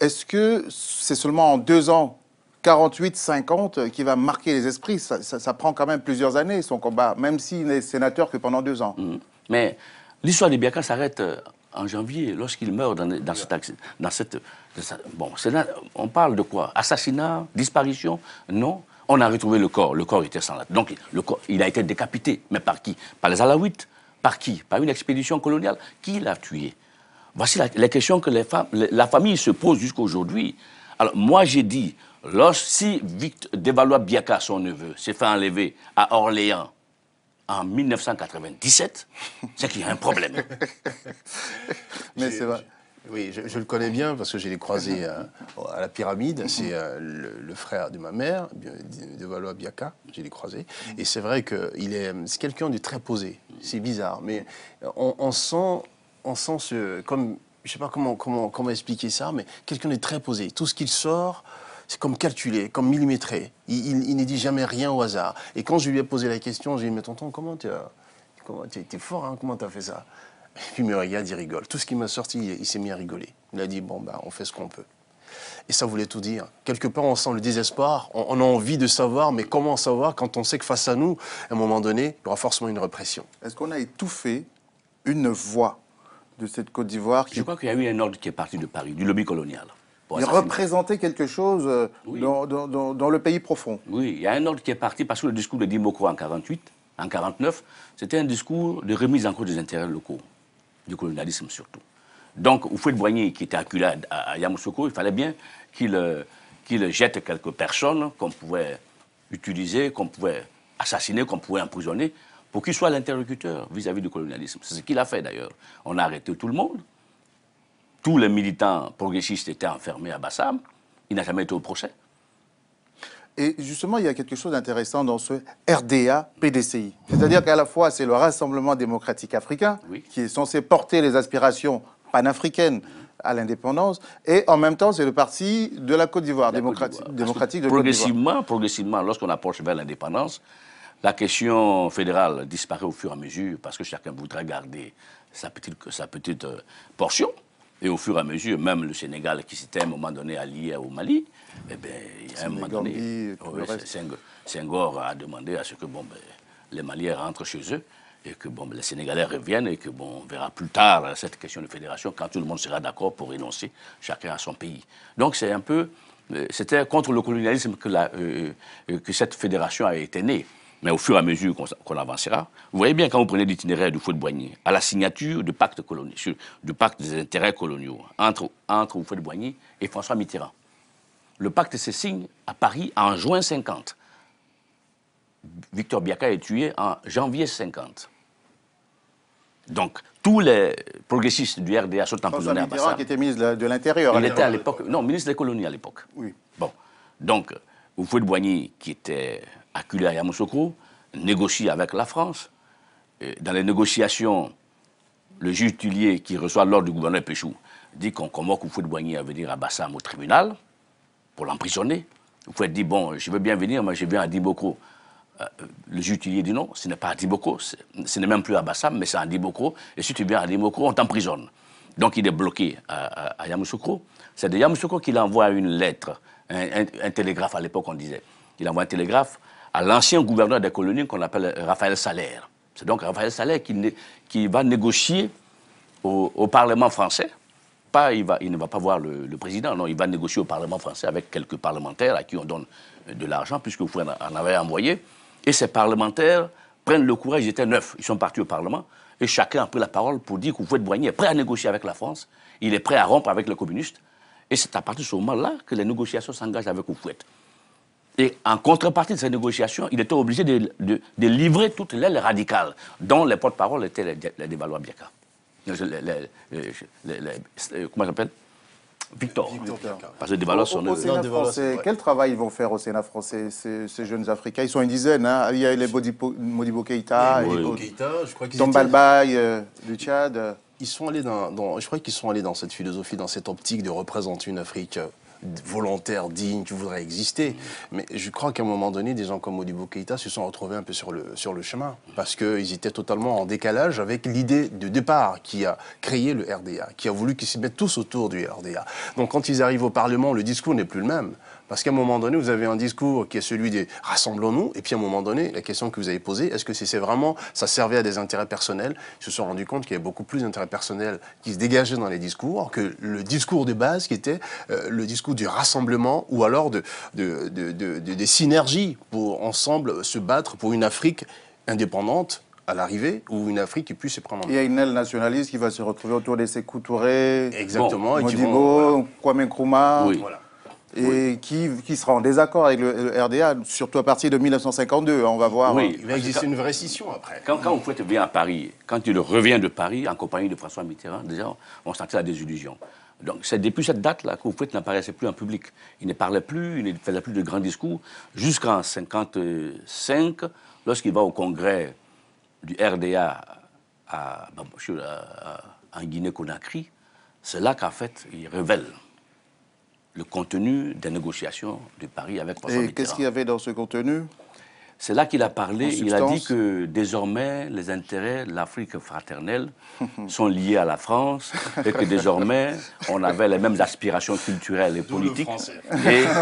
est-ce que c'est seulement en deux ans 48-50 qui va marquer les esprits. Ça, prend quand même plusieurs années, son combat, même s'il n'est sénateur que pendant deux ans. Mm. Mais l'histoire de Biaka s'arrête en janvier, lorsqu'il meurt dans, cet, dans cette... bon, on parle de quoi Assassinat Disparition Non on a retrouvé le corps. Le corps était sans la Donc, le corps, il a été décapité. Mais par qui Par les Alaouites. Par qui Par une expédition coloniale. Qui l'a tué Voici la, question que la famille se pose jusqu'à aujourd'hui. Alors, moi, j'ai dit, lorsque, si Victor Devalois-Biaka, son neveu, s'est fait enlever à Orléans en 1997, c'est qu'il y a un problème. Mais c'est vrai. Oui, je, le connais bien parce que j'ai les croisé euh, à la pyramide. C'est euh, le, frère de ma mère, de Valois Biaka. J'ai les croisé. Et c'est vrai que est, c'est quelqu'un de très posé. C'est bizarre, mais on, sent, on sent ce, comme, je sais pas comment, comment, comment expliquer ça, mais quelqu'un de très posé. Tout ce qu'il sort. C'est comme calculé, comme millimétré. Il, ne dit jamais rien au hasard. Et quand je lui ai posé la question, j'ai dit, mais tonton, comment tu es, es, fort, hein, comment tu as fait ça et puis Muriel il rigole. Tout ce qui m'a sorti, il s'est mis à rigoler. Il a dit, bon, bah, on fait ce qu'on peut. Et ça voulait tout dire. Quelque part, on sent le désespoir, on, a envie de savoir, mais comment savoir quand on sait que face à nous, à un moment donné, il y aura forcément une répression. Est-ce qu'on a étouffé une voix de cette Côte d'Ivoire Je crois qu'il y a eu un ordre qui est parti de Paris, du lobby colonial. Il représentait quelque chose euh, dans, le pays profond. Oui, il y a un ordre qui est parti parce que le discours de Dimoko en 48, en 49, c'était un discours de remise en cause des intérêts locaux du colonialisme surtout. Donc, Oufouet Boigny, qui était acculé à, à, il fallait bien qu'il euh, qu jette quelques personnes qu'on pouvait utiliser, qu'on pouvait assassiner, qu'on pouvait emprisonner, pour qu'il soit l'interlocuteur vis-à-vis du colonialisme. C'est ce qu'il a fait d'ailleurs. On a arrêté tout le monde. Tous les militants progressistes étaient enfermés à Bassam. Il n'a jamais été au procès. Et justement, il y a quelque chose d'intéressant dans ce RDA-PDCI. C'est-à-dire qu'à la fois, c'est le Rassemblement démocratique africain, qui est censé porter les aspirations panafricaines à l'indépendance, et en même temps, c'est le parti de la Côte d'Ivoire, démocratique, démocratique de progressivement, Progressivement, lorsqu'on approche vers l'indépendance, la question fédérale disparaît au fur et à mesure parce que chacun voudrait garder sa petite euh, portion. Et au fur et à mesure, même le Sénégal qui s'était à un moment donné allié au Mali, eh bien, il a un moment donné, Senghor, a demandé à ce que bon, ben, les Maliens rentrent chez eux et que bon, ben, les Sénégalais reviennent et que bon, on verra plus tard hein, cette question de fédération quand tout le monde sera d'accord pour renoncer chacun à son pays. Donc c'est un peu, euh, c'était contre le colonialisme que, la, euh, euh, que cette fédération a été née. Mais au fur et à mesure qu'on avancera, vous voyez bien quand vous prenez l'itinéraire du fouette de Boigny, à la signature du pacte, colonial, du pacte des intérêts coloniaux entre, entre Boigny et François Mitterrand. Le pacte se signe à Paris en juin 50. Victor Biaka est tué en janvier 50. Donc, tous les progressistes du RDA sont emprisonnés à Mitterrand qui était ministre de l'Intérieur. Il était à l'époque, non, ministre des Colonies à l'époque. Oui. Bon, donc, Oufouet de Boigny, qui était à à négocie avec la France. dans les négociations, le juge Tullier, qui reçoit l'ordre du gouverneur Péchou, dit qu'on convoque de Boigny à venir à Bassam au tribunal pour l'emprisonner. Oufoué dit Bon, je veux bien venir, mais je viens à Diboko. Euh, le juge Tullier dit Non, ce n'est pas à Diboko, ce n'est même plus à Bassam, mais c'est à Diboko. Et si tu viens à Diboko, on t'emprisonne. Donc il est bloqué à, Yamoussoukro. C'est de Yamoussoukro qu'il envoie une lettre, un, un télégraphe à l'époque, on disait. Il envoie un télégraphe à l'ancien gouverneur des colonies qu'on appelle euh, Raphaël Salaire. C'est donc Raphaël Salaire qui, va négocier au, Parlement français. Pas, il, ne va pas voir le, président, non, il va négocier au Parlement français avec quelques parlementaires à qui on donne euh, de l'argent, puisque vous en avait envoyé. Et ces parlementaires prennent le courage, ils étaient neuf, ils sont partis au Parlement, et chacun a pris la parole pour dire qu'Oufouet Boigny est prêt à négocier avec la France, il est prêt à rompre avec les communistes. Et c'est à partir de ce moment-là que les négociations s'engagent avec Oufouette. Et en contrepartie de ces négociations, il était obligé de, livrer toute l'aile radicale, dont les porte-parole étaient les, les euh, Comment s'appelle Victor. Victor. Parce que sont... Au, français, quel travail ils vont faire au Sénat français, ces, jeunes Africains Ils sont une dizaine, hein. Il y a les Modibo Keïta, Tombalbaï euh, du Tchad... Ils sont allés dans, dans je crois qu'ils sont allés dans cette philosophie, dans cette optique de représenter une Afrique euh, volontaire, digne, qui voudrais exister. Mais je crois qu'à un moment donné, des gens comme Modibo se sont retrouvés un peu sur le, sur le chemin, parce qu'ils étaient totalement en décalage avec l'idée de départ qui a créé le RDA, qui a voulu qu'ils se mettent tous autour du RDA. Donc quand ils arrivent au Parlement, le discours n'est plus le même. Parce qu'à un moment donné, vous avez un discours qui est celui des rassemblons-nous, et puis à un moment donné, la question que vous avez posée, est-ce que si c'est vraiment, ça servait à des intérêts personnels Ils se sont rendus compte qu'il y avait beaucoup plus d'intérêts personnels qui se dégageaient dans les discours que le discours de base qui était euh, le discours du rassemblement ou alors de, des synergies pour ensemble se battre pour une Afrique indépendante à l'arrivée ou une Afrique qui puisse se prendre en main. Il y a une aile nationaliste qui va se retrouver autour de ses couturés, Exactement, Modibo, Kwame Nkrumah. Voilà et qui, sera en désaccord avec le, RDA, surtout à partir de 1952. Hein, on va voir. Hein. il va exister une vraie scission après. Quand, quand Oufouette vient à Paris, quand il revient de Paris en compagnie de François Mitterrand, déjà, on sentait la désillusion. Donc c'est depuis cette date-là que qu'Oufouette n'apparaissait plus en public. Il ne parlait plus, il ne faisait plus de grands discours, jusqu'en 1955, lorsqu'il va au congrès du RDA à, en Guinée-Conakry. C'est là qu'en fait, il révèle le contenu des négociations de Paris avec François Et qu'est-ce qu'il y avait dans ce contenu C'est là qu'il a parlé. Il a dit que désormais, les intérêts de l'Afrique fraternelle sont liés à la France et que désormais, on avait les mêmes aspirations culturelles et politiques. Et,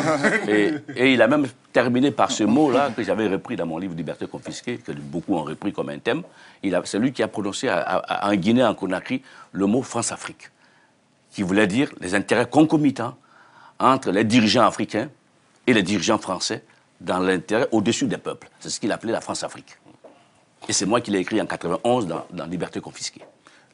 et, et, il a même terminé par ce mot-là que j'avais repris dans mon livre Liberté confisquée, que beaucoup ont repris comme un thème. C'est lui qui a prononcé à, en Guinée, en Conakry, le mot France-Afrique, qui voulait dire les intérêts concomitants entre les dirigeants africains et les dirigeants français dans l'intérêt au-dessus des peuples. C'est ce qu'il appelait la France-Afrique. Et c'est moi qui l'ai écrit en 91 dans, Liberté confisquée.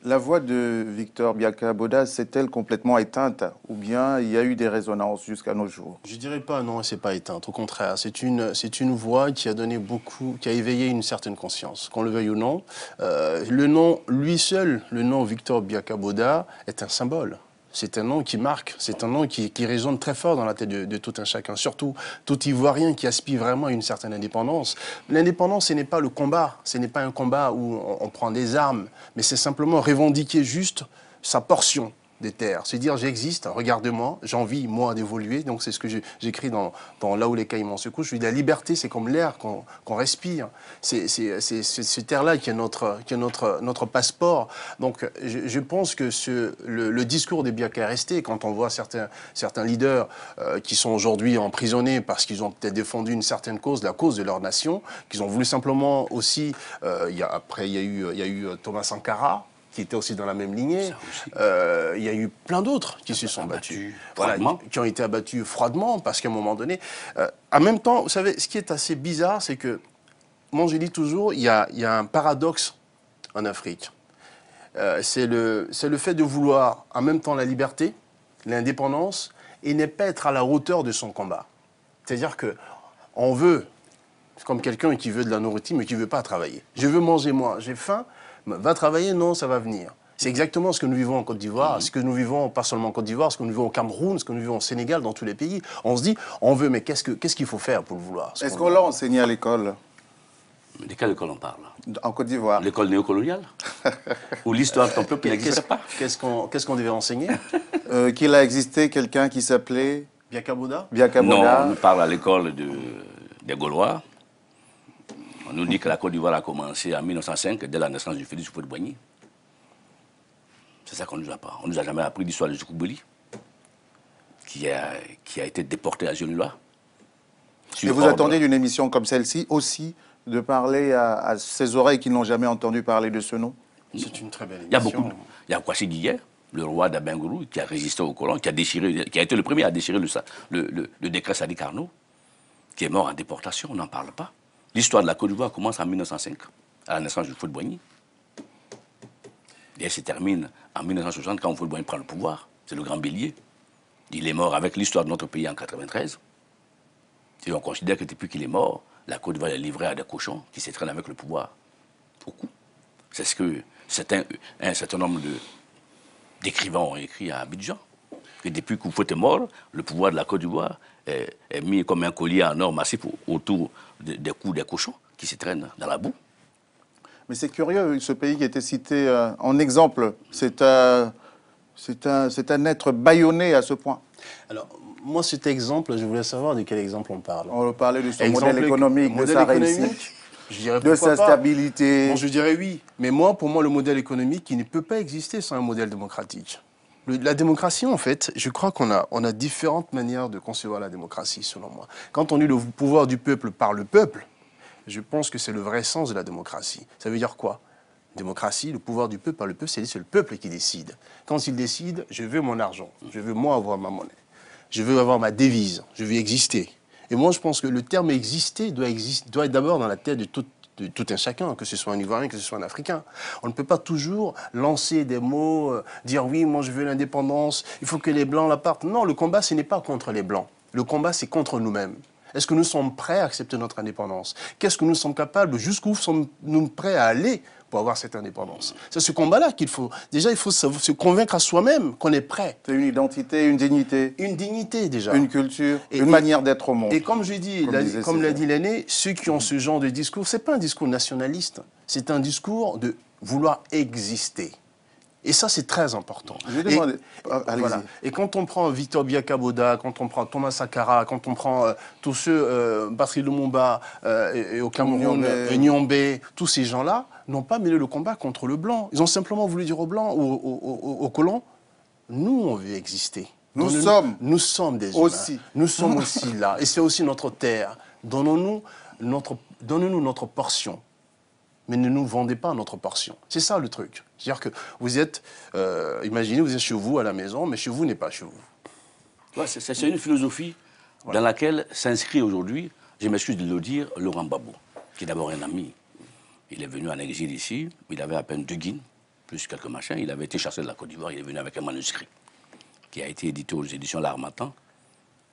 La voix de Victor Biakaboda s'est-elle complètement éteinte ou bien il y a eu des résonances jusqu'à nos jours Je dirais pas non, c'est pas éteinte. Au contraire, c'est une c'est une voix qui a donné beaucoup, qui a éveillé une certaine conscience, qu'on le veuille ou non. Euh, le nom lui seul, le nom Victor Biakaboda est un symbole c'est un nom qui marque, c'est un nom qui, résonne très fort dans la tête de, tout un chacun, surtout tout Ivoirien qui aspire vraiment à une certaine indépendance. L'indépendance, ce n'est pas le combat, ce n'est pas un combat où on prend des armes, mais c'est simplement revendiquer juste sa portion terres. C'est dire j'existe, regarde-moi, j'ai envie moi d'évoluer. Donc c'est ce que j'écris dans, Là où les caïmans se couchent. Je dis la liberté, c'est comme l'air qu'on respire. C'est cette terre-là qui est, notre, qui notre, notre passeport. Donc je, pense que le, discours des bien resté quand on voit certains, certains leaders euh, qui sont aujourd'hui emprisonnés parce qu'ils ont peut-être défendu une certaine cause, la cause de leur nation, qu'ils ont voulu simplement aussi, euh, après il y, eu, y a eu euh, Thomas Sankara, qui était aussi dans la même lignée. Euh, il y a eu plein d'autres qui ah, se sont battus, qui ont été abattus froidement parce qu'à un moment donné, euh, en même temps, vous savez, ce qui est assez bizarre, c'est que, moi je dis toujours, il y a, un paradoxe en Afrique. Euh, c'est le, le fait de vouloir en même temps la liberté, l'indépendance, et ne pas être à la hauteur de son combat. C'est-à-dire que on veut, comme quelqu'un qui veut de la nourriture mais qui ne veut pas travailler. Je veux manger moi, j'ai faim, bah, va travailler, non, ça va venir. C'est mm. exactement ce que nous vivons en Côte d'Ivoire, mm. ce que nous vivons pas seulement en Côte d'Ivoire, ce que nous vivons au Cameroun, ce que nous vivons au Sénégal, dans tous les pays. On se dit, on veut, mais qu'est-ce qu'il faut faire pour le vouloir Est-ce qu'on l'a enseigné à l'école de quelle école on parle En Côte d'Ivoire. L'école néocoloniale Ou l'histoire de ton peuple n'existe pas Qu'est-ce qu'on devait enseigner euh, Qu'il a existé quelqu'un qui s'appelait Biakabouda Biakaboda. Non, on parle à l'école de, des Gaulois. On nous dit que la Côte d'Ivoire a commencé en 1905, dès la naissance du Félix de boigny C'est ça qu'on ne nous a pas. On ne nous a jamais appris l'histoire de Zoukoubeli, qui a, qui a été déporté à Genua. Et vous attendez d'une émission comme celle-ci aussi de parler à, à ces oreilles qui n'ont jamais entendu parler de ce nom C'est une très belle émission. Il y a beaucoup. il y a Kwasi Guillet, le roi d'Abengourou, qui a résisté au colons, qui a, qui a été le premier à déchirer le, le décret Sadi Carnot, qui est mort en déportation, on n'en parle pas. L'histoire de la Côte d'Ivoire commence en 1905, à la naissance de faute boigny Et elle se termine en 1960 quand faute boigny prend le pouvoir. C'est le grand bélier. Il est mort avec l'histoire de notre pays en 1993. Et on considère que depuis qu'il est mort, la Côte d'Ivoire est livrée à des cochons qui se avec le pouvoir. Beaucoup. C'est ce que certains, un certain nombre d'écrivains ont écrit à Abidjan. Que depuis Faute est mort, le pouvoir de la Côte d'Ivoire est, mis comme un collier en or massif autour des coups des cochons qui se traînent dans la boue. Mais c'est curieux, ce pays qui était cité euh, en exemple, c'est un, un être bâillonné à ce point. Alors, moi, cet exemple, je voulais savoir de quel exemple on parle. On parlait de son modèle économique, de sa réussite. de sa stabilité. Bon, je dirais oui. Mais moi, pour moi, le modèle économique, il ne peut pas exister sans un modèle démocratique la démocratie, en fait, je crois qu'on a, on a différentes manières de concevoir la démocratie, selon moi. Quand on dit le pouvoir du peuple par le peuple, je pense que c'est le vrai sens de la démocratie. Ça veut dire quoi Démocratie, le pouvoir du peuple par le peuple, c'est le peuple qui décide. Quand il décide, je veux mon argent, je veux moi avoir ma monnaie, je veux avoir ma devise, je veux exister. Et moi, je pense que le terme exister doit, exister doit être d'abord dans la tête de tout, tout un chacun, que ce soit un Ivoirien, que ce soit un Africain. On ne peut pas toujours lancer des mots, euh, dire oui, moi je veux l'indépendance, il faut que les Blancs la partent. Non, le combat, ce n'est pas contre les Blancs. Le combat, c'est contre nous-mêmes. Est-ce que nous sommes prêts à accepter notre indépendance Qu'est-ce que nous sommes capables Jusqu'où sommes-nous prêts à aller pour avoir cette indépendance. C'est ce combat-là qu'il faut. Déjà, il faut se convaincre à soi-même qu'on est prêt. C'est une identité, une dignité. Une dignité, déjà. Une culture, une manière d'être au monde. Et comme je dis, comme l'a dit l'année, ceux qui ont ce genre de discours, ce n'est pas un discours nationaliste, c'est un discours de vouloir exister. Et ça, c'est très important. Je vais demander. Et, ah, et, quand on prend Victor Biakaboda, quand on prend Thomas Sakara, quand on prend euh, tous ceux, euh, Lumumba, euh, et, au Cameroun, euh, Nyombe, tous ces gens-là, n'ont pas mené le combat contre le blanc. Ils ont simplement voulu dire aux blancs, aux, colons, nous, on veut exister. Nous, sommes. Nous, sommes des aussi. Nous sommes aussi là. Et c'est aussi notre terre. donnez nous notre, notre portion. Mais ne nous vendez pas notre portion. C'est ça le truc. C'est-à-dire que vous êtes, euh, imaginez, vous êtes chez vous à la maison, mais chez vous n'est pas chez vous. c'est une philosophie dans laquelle s'inscrit aujourd'hui, je m'excuse de le dire, Laurent Babou, qui est d'abord un ami, il est venu en exil ici, il avait à peine deux guines, plus quelques machins. Il avait été chassé de la Côte d'Ivoire, il est venu avec un manuscrit qui a été édité aux éditions L'Armatan.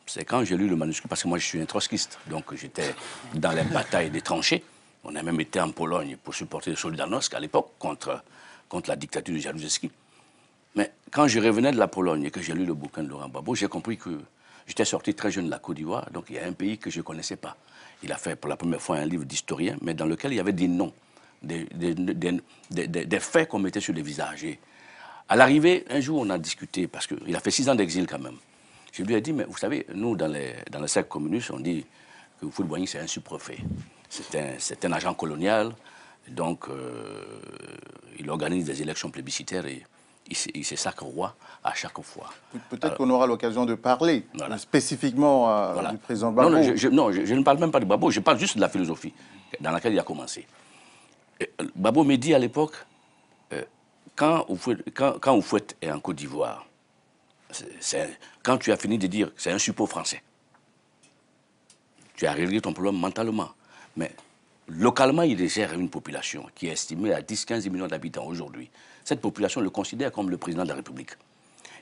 C'est quand j'ai lu le manuscrit, parce que moi je suis un trotskiste, donc j'étais dans les batailles des tranchées. On a même été en Pologne pour supporter Solidarnosc à l'époque contre, contre la dictature de Jaruzelski. Mais quand je revenais de la Pologne et que j'ai lu le bouquin de Laurent Babo, j'ai compris que j'étais sorti très jeune de la Côte d'Ivoire, donc il y a un pays que je ne connaissais pas. Il a fait pour la première fois un livre d'historien, mais dans lequel il y avait des noms des, faits qu'on mettait sur les visages. À l'arrivée, un jour, on a discuté, parce qu'il a fait six ans d'exil quand même. Je lui ai dit, mais vous savez, nous, dans, dans le cercle communiste, on dit que Fouille-Boigny, c'est un sous-préfet. C'est un, agent colonial, donc euh, il organise des élections plébiscitaires et il s'est sacre roi à chaque fois. Peut-être qu'on aura l'occasion de parler spécifiquement euh, du président Babo. Non, je, je, ne parle même pas de Babo, je parle juste de la philosophie dans laquelle il a commencé. Euh, Babo me dit à l'époque, euh, quand, quand, quand Oufouette est euh, en Côte d'Ivoire, quand tu as fini de dire que c'est un support français, tu as réglé ton problème mentalement. Mais localement, il gère une population qui est estimée à 10-15 millions d'habitants aujourd'hui. Cette population le considère comme le président de la République.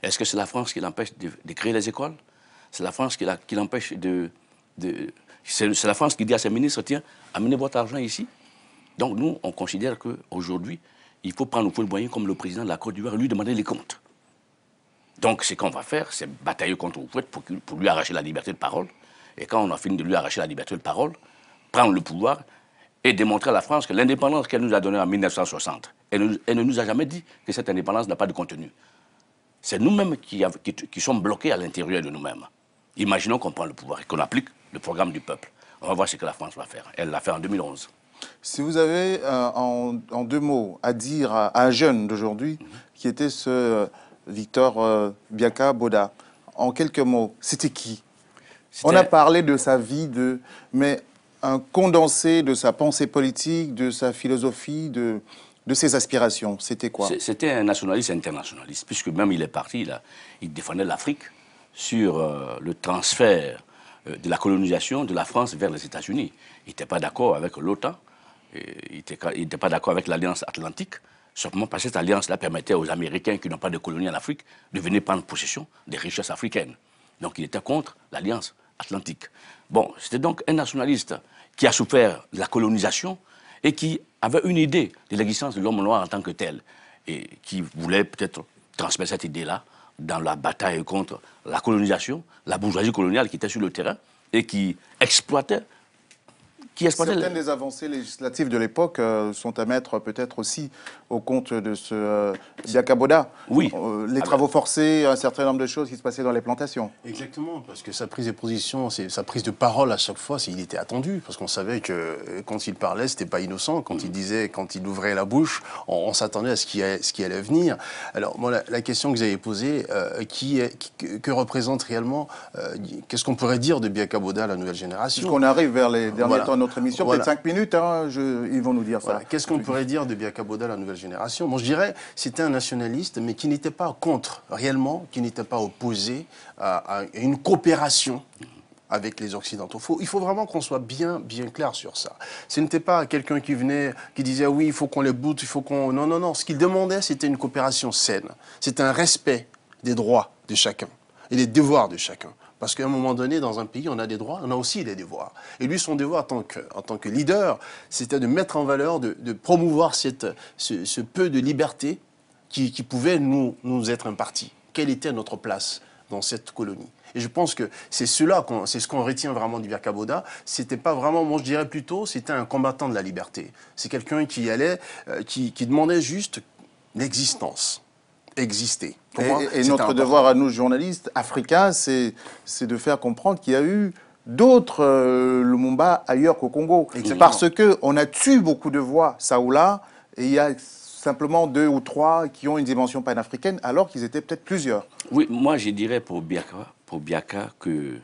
Est-ce que c'est la France qui l'empêche de, créer les écoles C'est la France qui, l'empêche de... de c'est la France qui dit à ses ministres, tiens, amenez votre argent ici, donc nous, on considère qu'aujourd'hui, il faut prendre le moyen comme le président de la Côte d'Ivoire et lui demander les comptes. Donc ce qu'on va faire, c'est batailler contre vous pour, pour lui arracher la liberté de parole. Et quand on a fini de lui arracher la liberté de parole, prendre le pouvoir et démontrer à la France que l'indépendance qu'elle nous a donnée en 1960, elle, ne nous a jamais dit que cette indépendance n'a pas de contenu. C'est nous-mêmes qui, sommes bloqués à l'intérieur de nous-mêmes. Imaginons qu'on prend le pouvoir et qu'on applique le programme du peuple. On va voir ce que la France va faire. Elle l'a fait en 2011. Si vous avez, euh, en, deux mots, à dire à, un jeune d'aujourd'hui, qui était ce Victor euh, Bianca Biaka Boda, en quelques mots, c'était qui On a parlé de sa vie, de... mais un condensé de sa pensée politique, de sa philosophie, de, de ses aspirations, c'était quoi C'était un nationaliste internationaliste, puisque même il est parti, là, il défendait l'Afrique sur euh, le transfert de la colonisation de la France vers les États-Unis. Il n'était pas d'accord avec l'OTAN, il n'était pas d'accord avec l'Alliance Atlantique, simplement parce que cette alliance-là permettait aux Américains qui n'ont pas de colonies en Afrique de venir prendre possession des richesses africaines. Donc il était contre l'Alliance Atlantique. Bon, c'était donc un nationaliste qui a souffert de la colonisation et qui avait une idée de l'existence de l'homme noir en tant que tel et qui voulait peut-être transmettre cette idée-là dans la bataille contre la colonisation, la bourgeoisie coloniale qui était sur le terrain et qui exploitait Certaines des avancées législatives de l'époque euh, sont à mettre peut-être aussi au compte de ce euh, Oui. Euh, les travaux ah ben. forcés, un certain nombre de choses qui se passaient dans les plantations. Exactement, parce que sa prise de position, sa prise de parole à chaque fois, il était attendu, parce qu'on savait que euh, quand il parlait, c'était pas innocent. Quand il disait, quand il ouvrait la bouche, on, s'attendait à ce qui, allait venir. Alors, moi, la, question que vous avez posée, qui, est, que représente réellement, qu'est-ce qu'on pourrait dire de Diakaboda à la nouvelle génération qu'on arrive vers les derniers temps, votre émission, peut-être 5 minutes, hein, ils vont nous dire ça. Qu'est-ce qu'on pourrait dire de Biakaboda, la nouvelle génération bon, je dirais, c'était un nationaliste, mais qui n'était pas contre, réellement, qui n'était pas opposé à, une coopération avec les Occidentaux. il faut vraiment qu'on soit bien, bien clair sur ça. Ce n'était pas quelqu'un qui venait, qui disait ah oui, il faut qu'on les boute, il faut qu'on. Non, non, non. Ce qu'il demandait, c'était une coopération saine. C'était un respect des droits de chacun et des devoirs de chacun. Parce qu'à un moment donné, dans un pays, on a des droits, on a aussi des devoirs. Et lui, son devoir en tant que, leader, c'était de mettre en valeur, de, promouvoir ce, peu de liberté qui, pouvait nous, nous être imparti. Quelle était notre place dans cette colonie et je pense que c'est cela, c'est ce qu'on retient vraiment d'Hubert Ce C'était pas vraiment, moi je dirais plutôt, c'était un combattant de la liberté. C'est quelqu'un qui allait, euh, qui demandait juste l'existence exister. et, notre devoir à nous, journalistes africains, c'est de faire comprendre qu'il y a eu d'autres euh, Lumumba ailleurs qu'au Congo. c'est Parce qu'on a tué beaucoup de voix, ça ou là, et il y a simplement deux ou trois qui ont une dimension panafricaine, alors qu'ils étaient peut-être plusieurs. Oui, moi je dirais pour Biaka, que,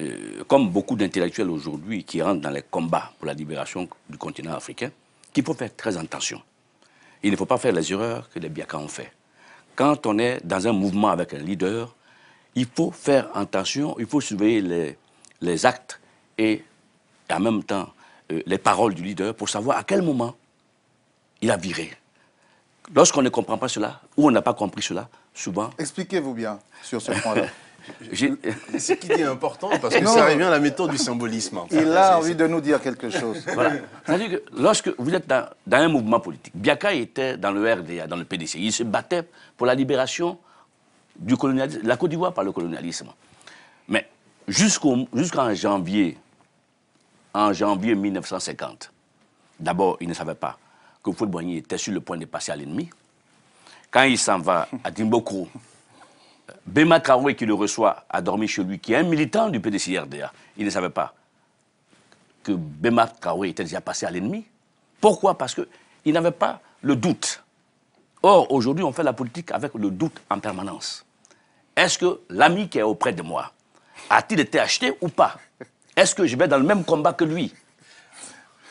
euh, comme beaucoup d'intellectuels aujourd'hui qui rentrent dans les combats pour la libération du continent africain, qu'il faut faire très attention. Il ne faut pas faire les erreurs que les Biaka ont fait quand on est dans un mouvement avec un leader, il faut faire attention, il faut surveiller les, actes et en même temps euh, les paroles du leader pour savoir à quel moment il a viré. Lorsqu'on ne comprend pas cela, ou on n'a pas compris cela, souvent... Expliquez-vous bien sur ce point-là. – C'est qui est important, parce que ça revient à la méthode du symbolisme. Il a envie de nous dire quelque chose. cest à que lorsque vous êtes dans, un mouvement politique, Biaka était dans le RDA, dans le PDC, il se battait pour la libération du colonialisme, la Côte d'Ivoire par le colonialisme. Mais jusqu'en janvier, en janvier 1950, d'abord, il ne savait pas que Fouad était sur le point de passer à l'ennemi. Quand il s'en va à Timbuktu, Bema Traoré, qui le reçoit, a dormi chez lui, qui est un militant du PDC-RDA, Il ne savait pas que Bema Traoré était déjà passé à l'ennemi. Pourquoi Parce qu'il n'avait pas le doute. Or, aujourd'hui, on fait la politique avec le doute en permanence. Est-ce que l'ami qui est auprès de moi a-t-il été acheté ou pas Est-ce que je vais dans le même combat que lui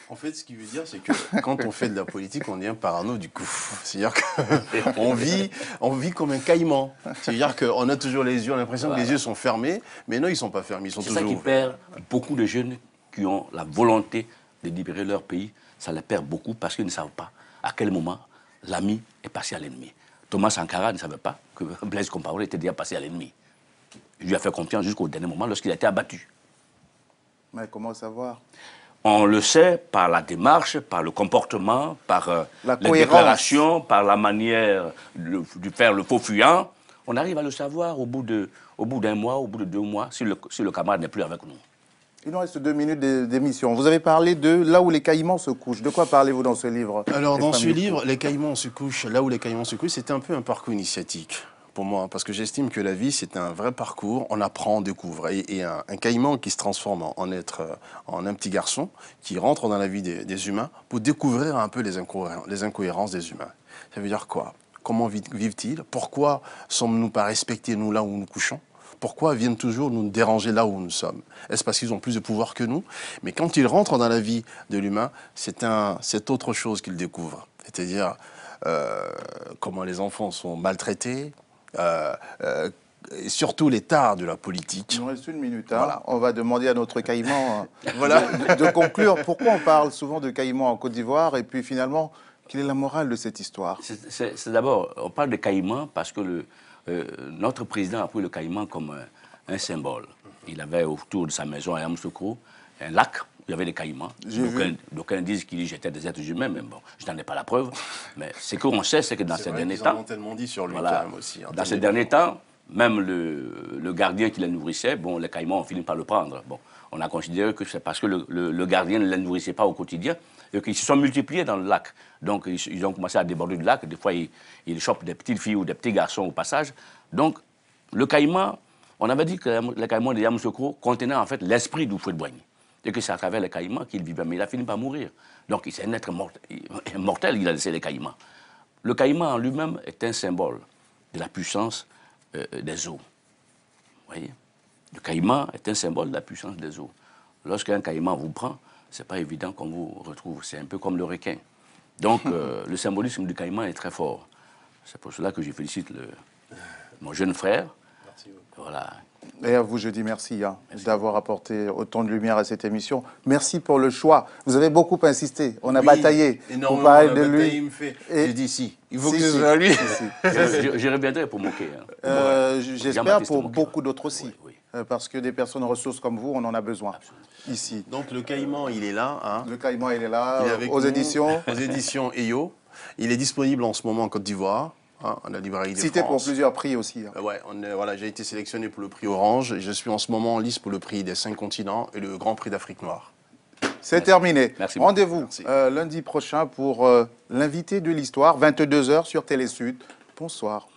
en fait, ce qui veut dire, c'est que quand on fait de la politique, on est un parano du coup. C'est-à-dire qu'on vit, on vit comme un caïman. C'est-à-dire qu'on a toujours les yeux, on a l'impression que les yeux sont fermés, mais non, ils ne sont pas fermés, ils sont toujours C'est ça qui perd beaucoup de jeunes qui ont la volonté de libérer leur pays. Ça les perd beaucoup parce qu'ils ne savent pas à quel moment l'ami est passé à l'ennemi. Thomas Sankara ne savait pas que Blaise Compaoré était déjà passé à l'ennemi. Il lui a fait confiance jusqu'au dernier moment lorsqu'il a été abattu. Mais comment savoir on le sait par la démarche, par le comportement, par euh, la déclaration, par la manière de, faire le faux fuyant. On arrive à le savoir au bout de, au bout d'un mois, au bout de deux mois, si le, si le camarade n'est plus avec nous. Il nous reste deux minutes d'émission. Vous avez parlé de là où les caïmans se couchent. De quoi parlez-vous dans ce livre Alors, dans ce livre, Les caïmans se couchent, là où les caïmans se couchent, c'est un peu un parcours initiatique pour moi, hein, parce que j'estime que la vie, c'est un vrai parcours, on apprend, on découvre. Et, un, caïman qui se transforme en, être, euh, en un petit garçon, qui rentre dans la vie des, humains pour découvrir un peu les, incohérences des humains. Ça veut dire quoi Comment vivent-ils Pourquoi sommes-nous pas respectés, nous, là où nous couchons pourquoi viennent toujours nous déranger là où nous sommes Est-ce parce qu'ils ont plus de pouvoir que nous Mais quand ils rentrent dans la vie de l'humain, c'est autre chose qu'ils découvrent. C'est-à-dire euh, comment les enfants sont maltraités, et euh, euh, surtout l'état de la politique. Il reste une minute. Hein. On va demander à notre caïman hein, voilà. de, conclure. Pourquoi on parle souvent de caïman en Côte d'Ivoire Et puis finalement, quelle est la morale de cette histoire C'est d'abord, on parle de caïman parce que euh, notre président a pris le caïman comme un, symbole. Il avait autour de sa maison à Yamoussoukro un lac il y avait les caïmans. D'aucuns disent qu'ils étaient des êtres humains, mais bon, je n'en ai pas la preuve. Mais ce qu'on sait, c'est que dans ces derniers temps. tellement dit sur lui, même aussi. Hein, dans ces derniers temps, même le, gardien qui les nourrissait, bon, les caïmans ont fini par le prendre. Bon, on a considéré que c'est parce que le, gardien ne les nourrissait pas au quotidien et qu'ils se sont multipliés dans le lac. Donc, ils, ont commencé à déborder le lac. Des fois, ils, chopent des petites filles ou des petits garçons au passage. Donc, le caïman, on avait dit que le caïman de Yamoussoukro contenait en fait l'esprit du fouet de boigne et que c'est à travers les caïmans qu'il vivait. Mais il a fini par mourir. Donc c'est un être mortel, il a laissé les caïmans. Le caïman en lui-même est un symbole de la puissance euh, euh, des eaux. Vous voyez Le caïman est un symbole de la puissance des eaux. Lorsqu'un caïman vous prend, ce n'est pas évident qu'on vous retrouve. C'est un peu comme le requin. Donc euh, le symbolisme du caïman est très fort. C'est pour cela que je félicite mon jeune frère, Merci voilà, et à vous, je dis merci, hein, d'avoir apporté autant de lumière à cette émission. Merci pour le choix. Vous avez beaucoup insisté. On a bataillé. On me de lui. Fait... Et... dit si. Il faut que lui. pour moquer. Hein. Euh, j'espère pour beaucoup d'autres aussi. Euh, parce que des personnes ressources comme vous, on en a besoin ici. Donc le Caïman, il est là. Hein. Le Caïman, il est là. aux éditions. Aux éditions EYO. Il est disponible en ce moment en Côte d'Ivoire la hein, Cité pour plusieurs prix aussi. Hein. Euh, voilà, j'ai été sélectionné pour le prix Orange et je suis en ce moment en liste pour le prix des cinq continents et le Grand Prix d'Afrique noire. C'est terminé. Merci Rendez-vous euh, lundi prochain pour euh, l'invité de l'histoire, 22h sur Télésud. Bonsoir.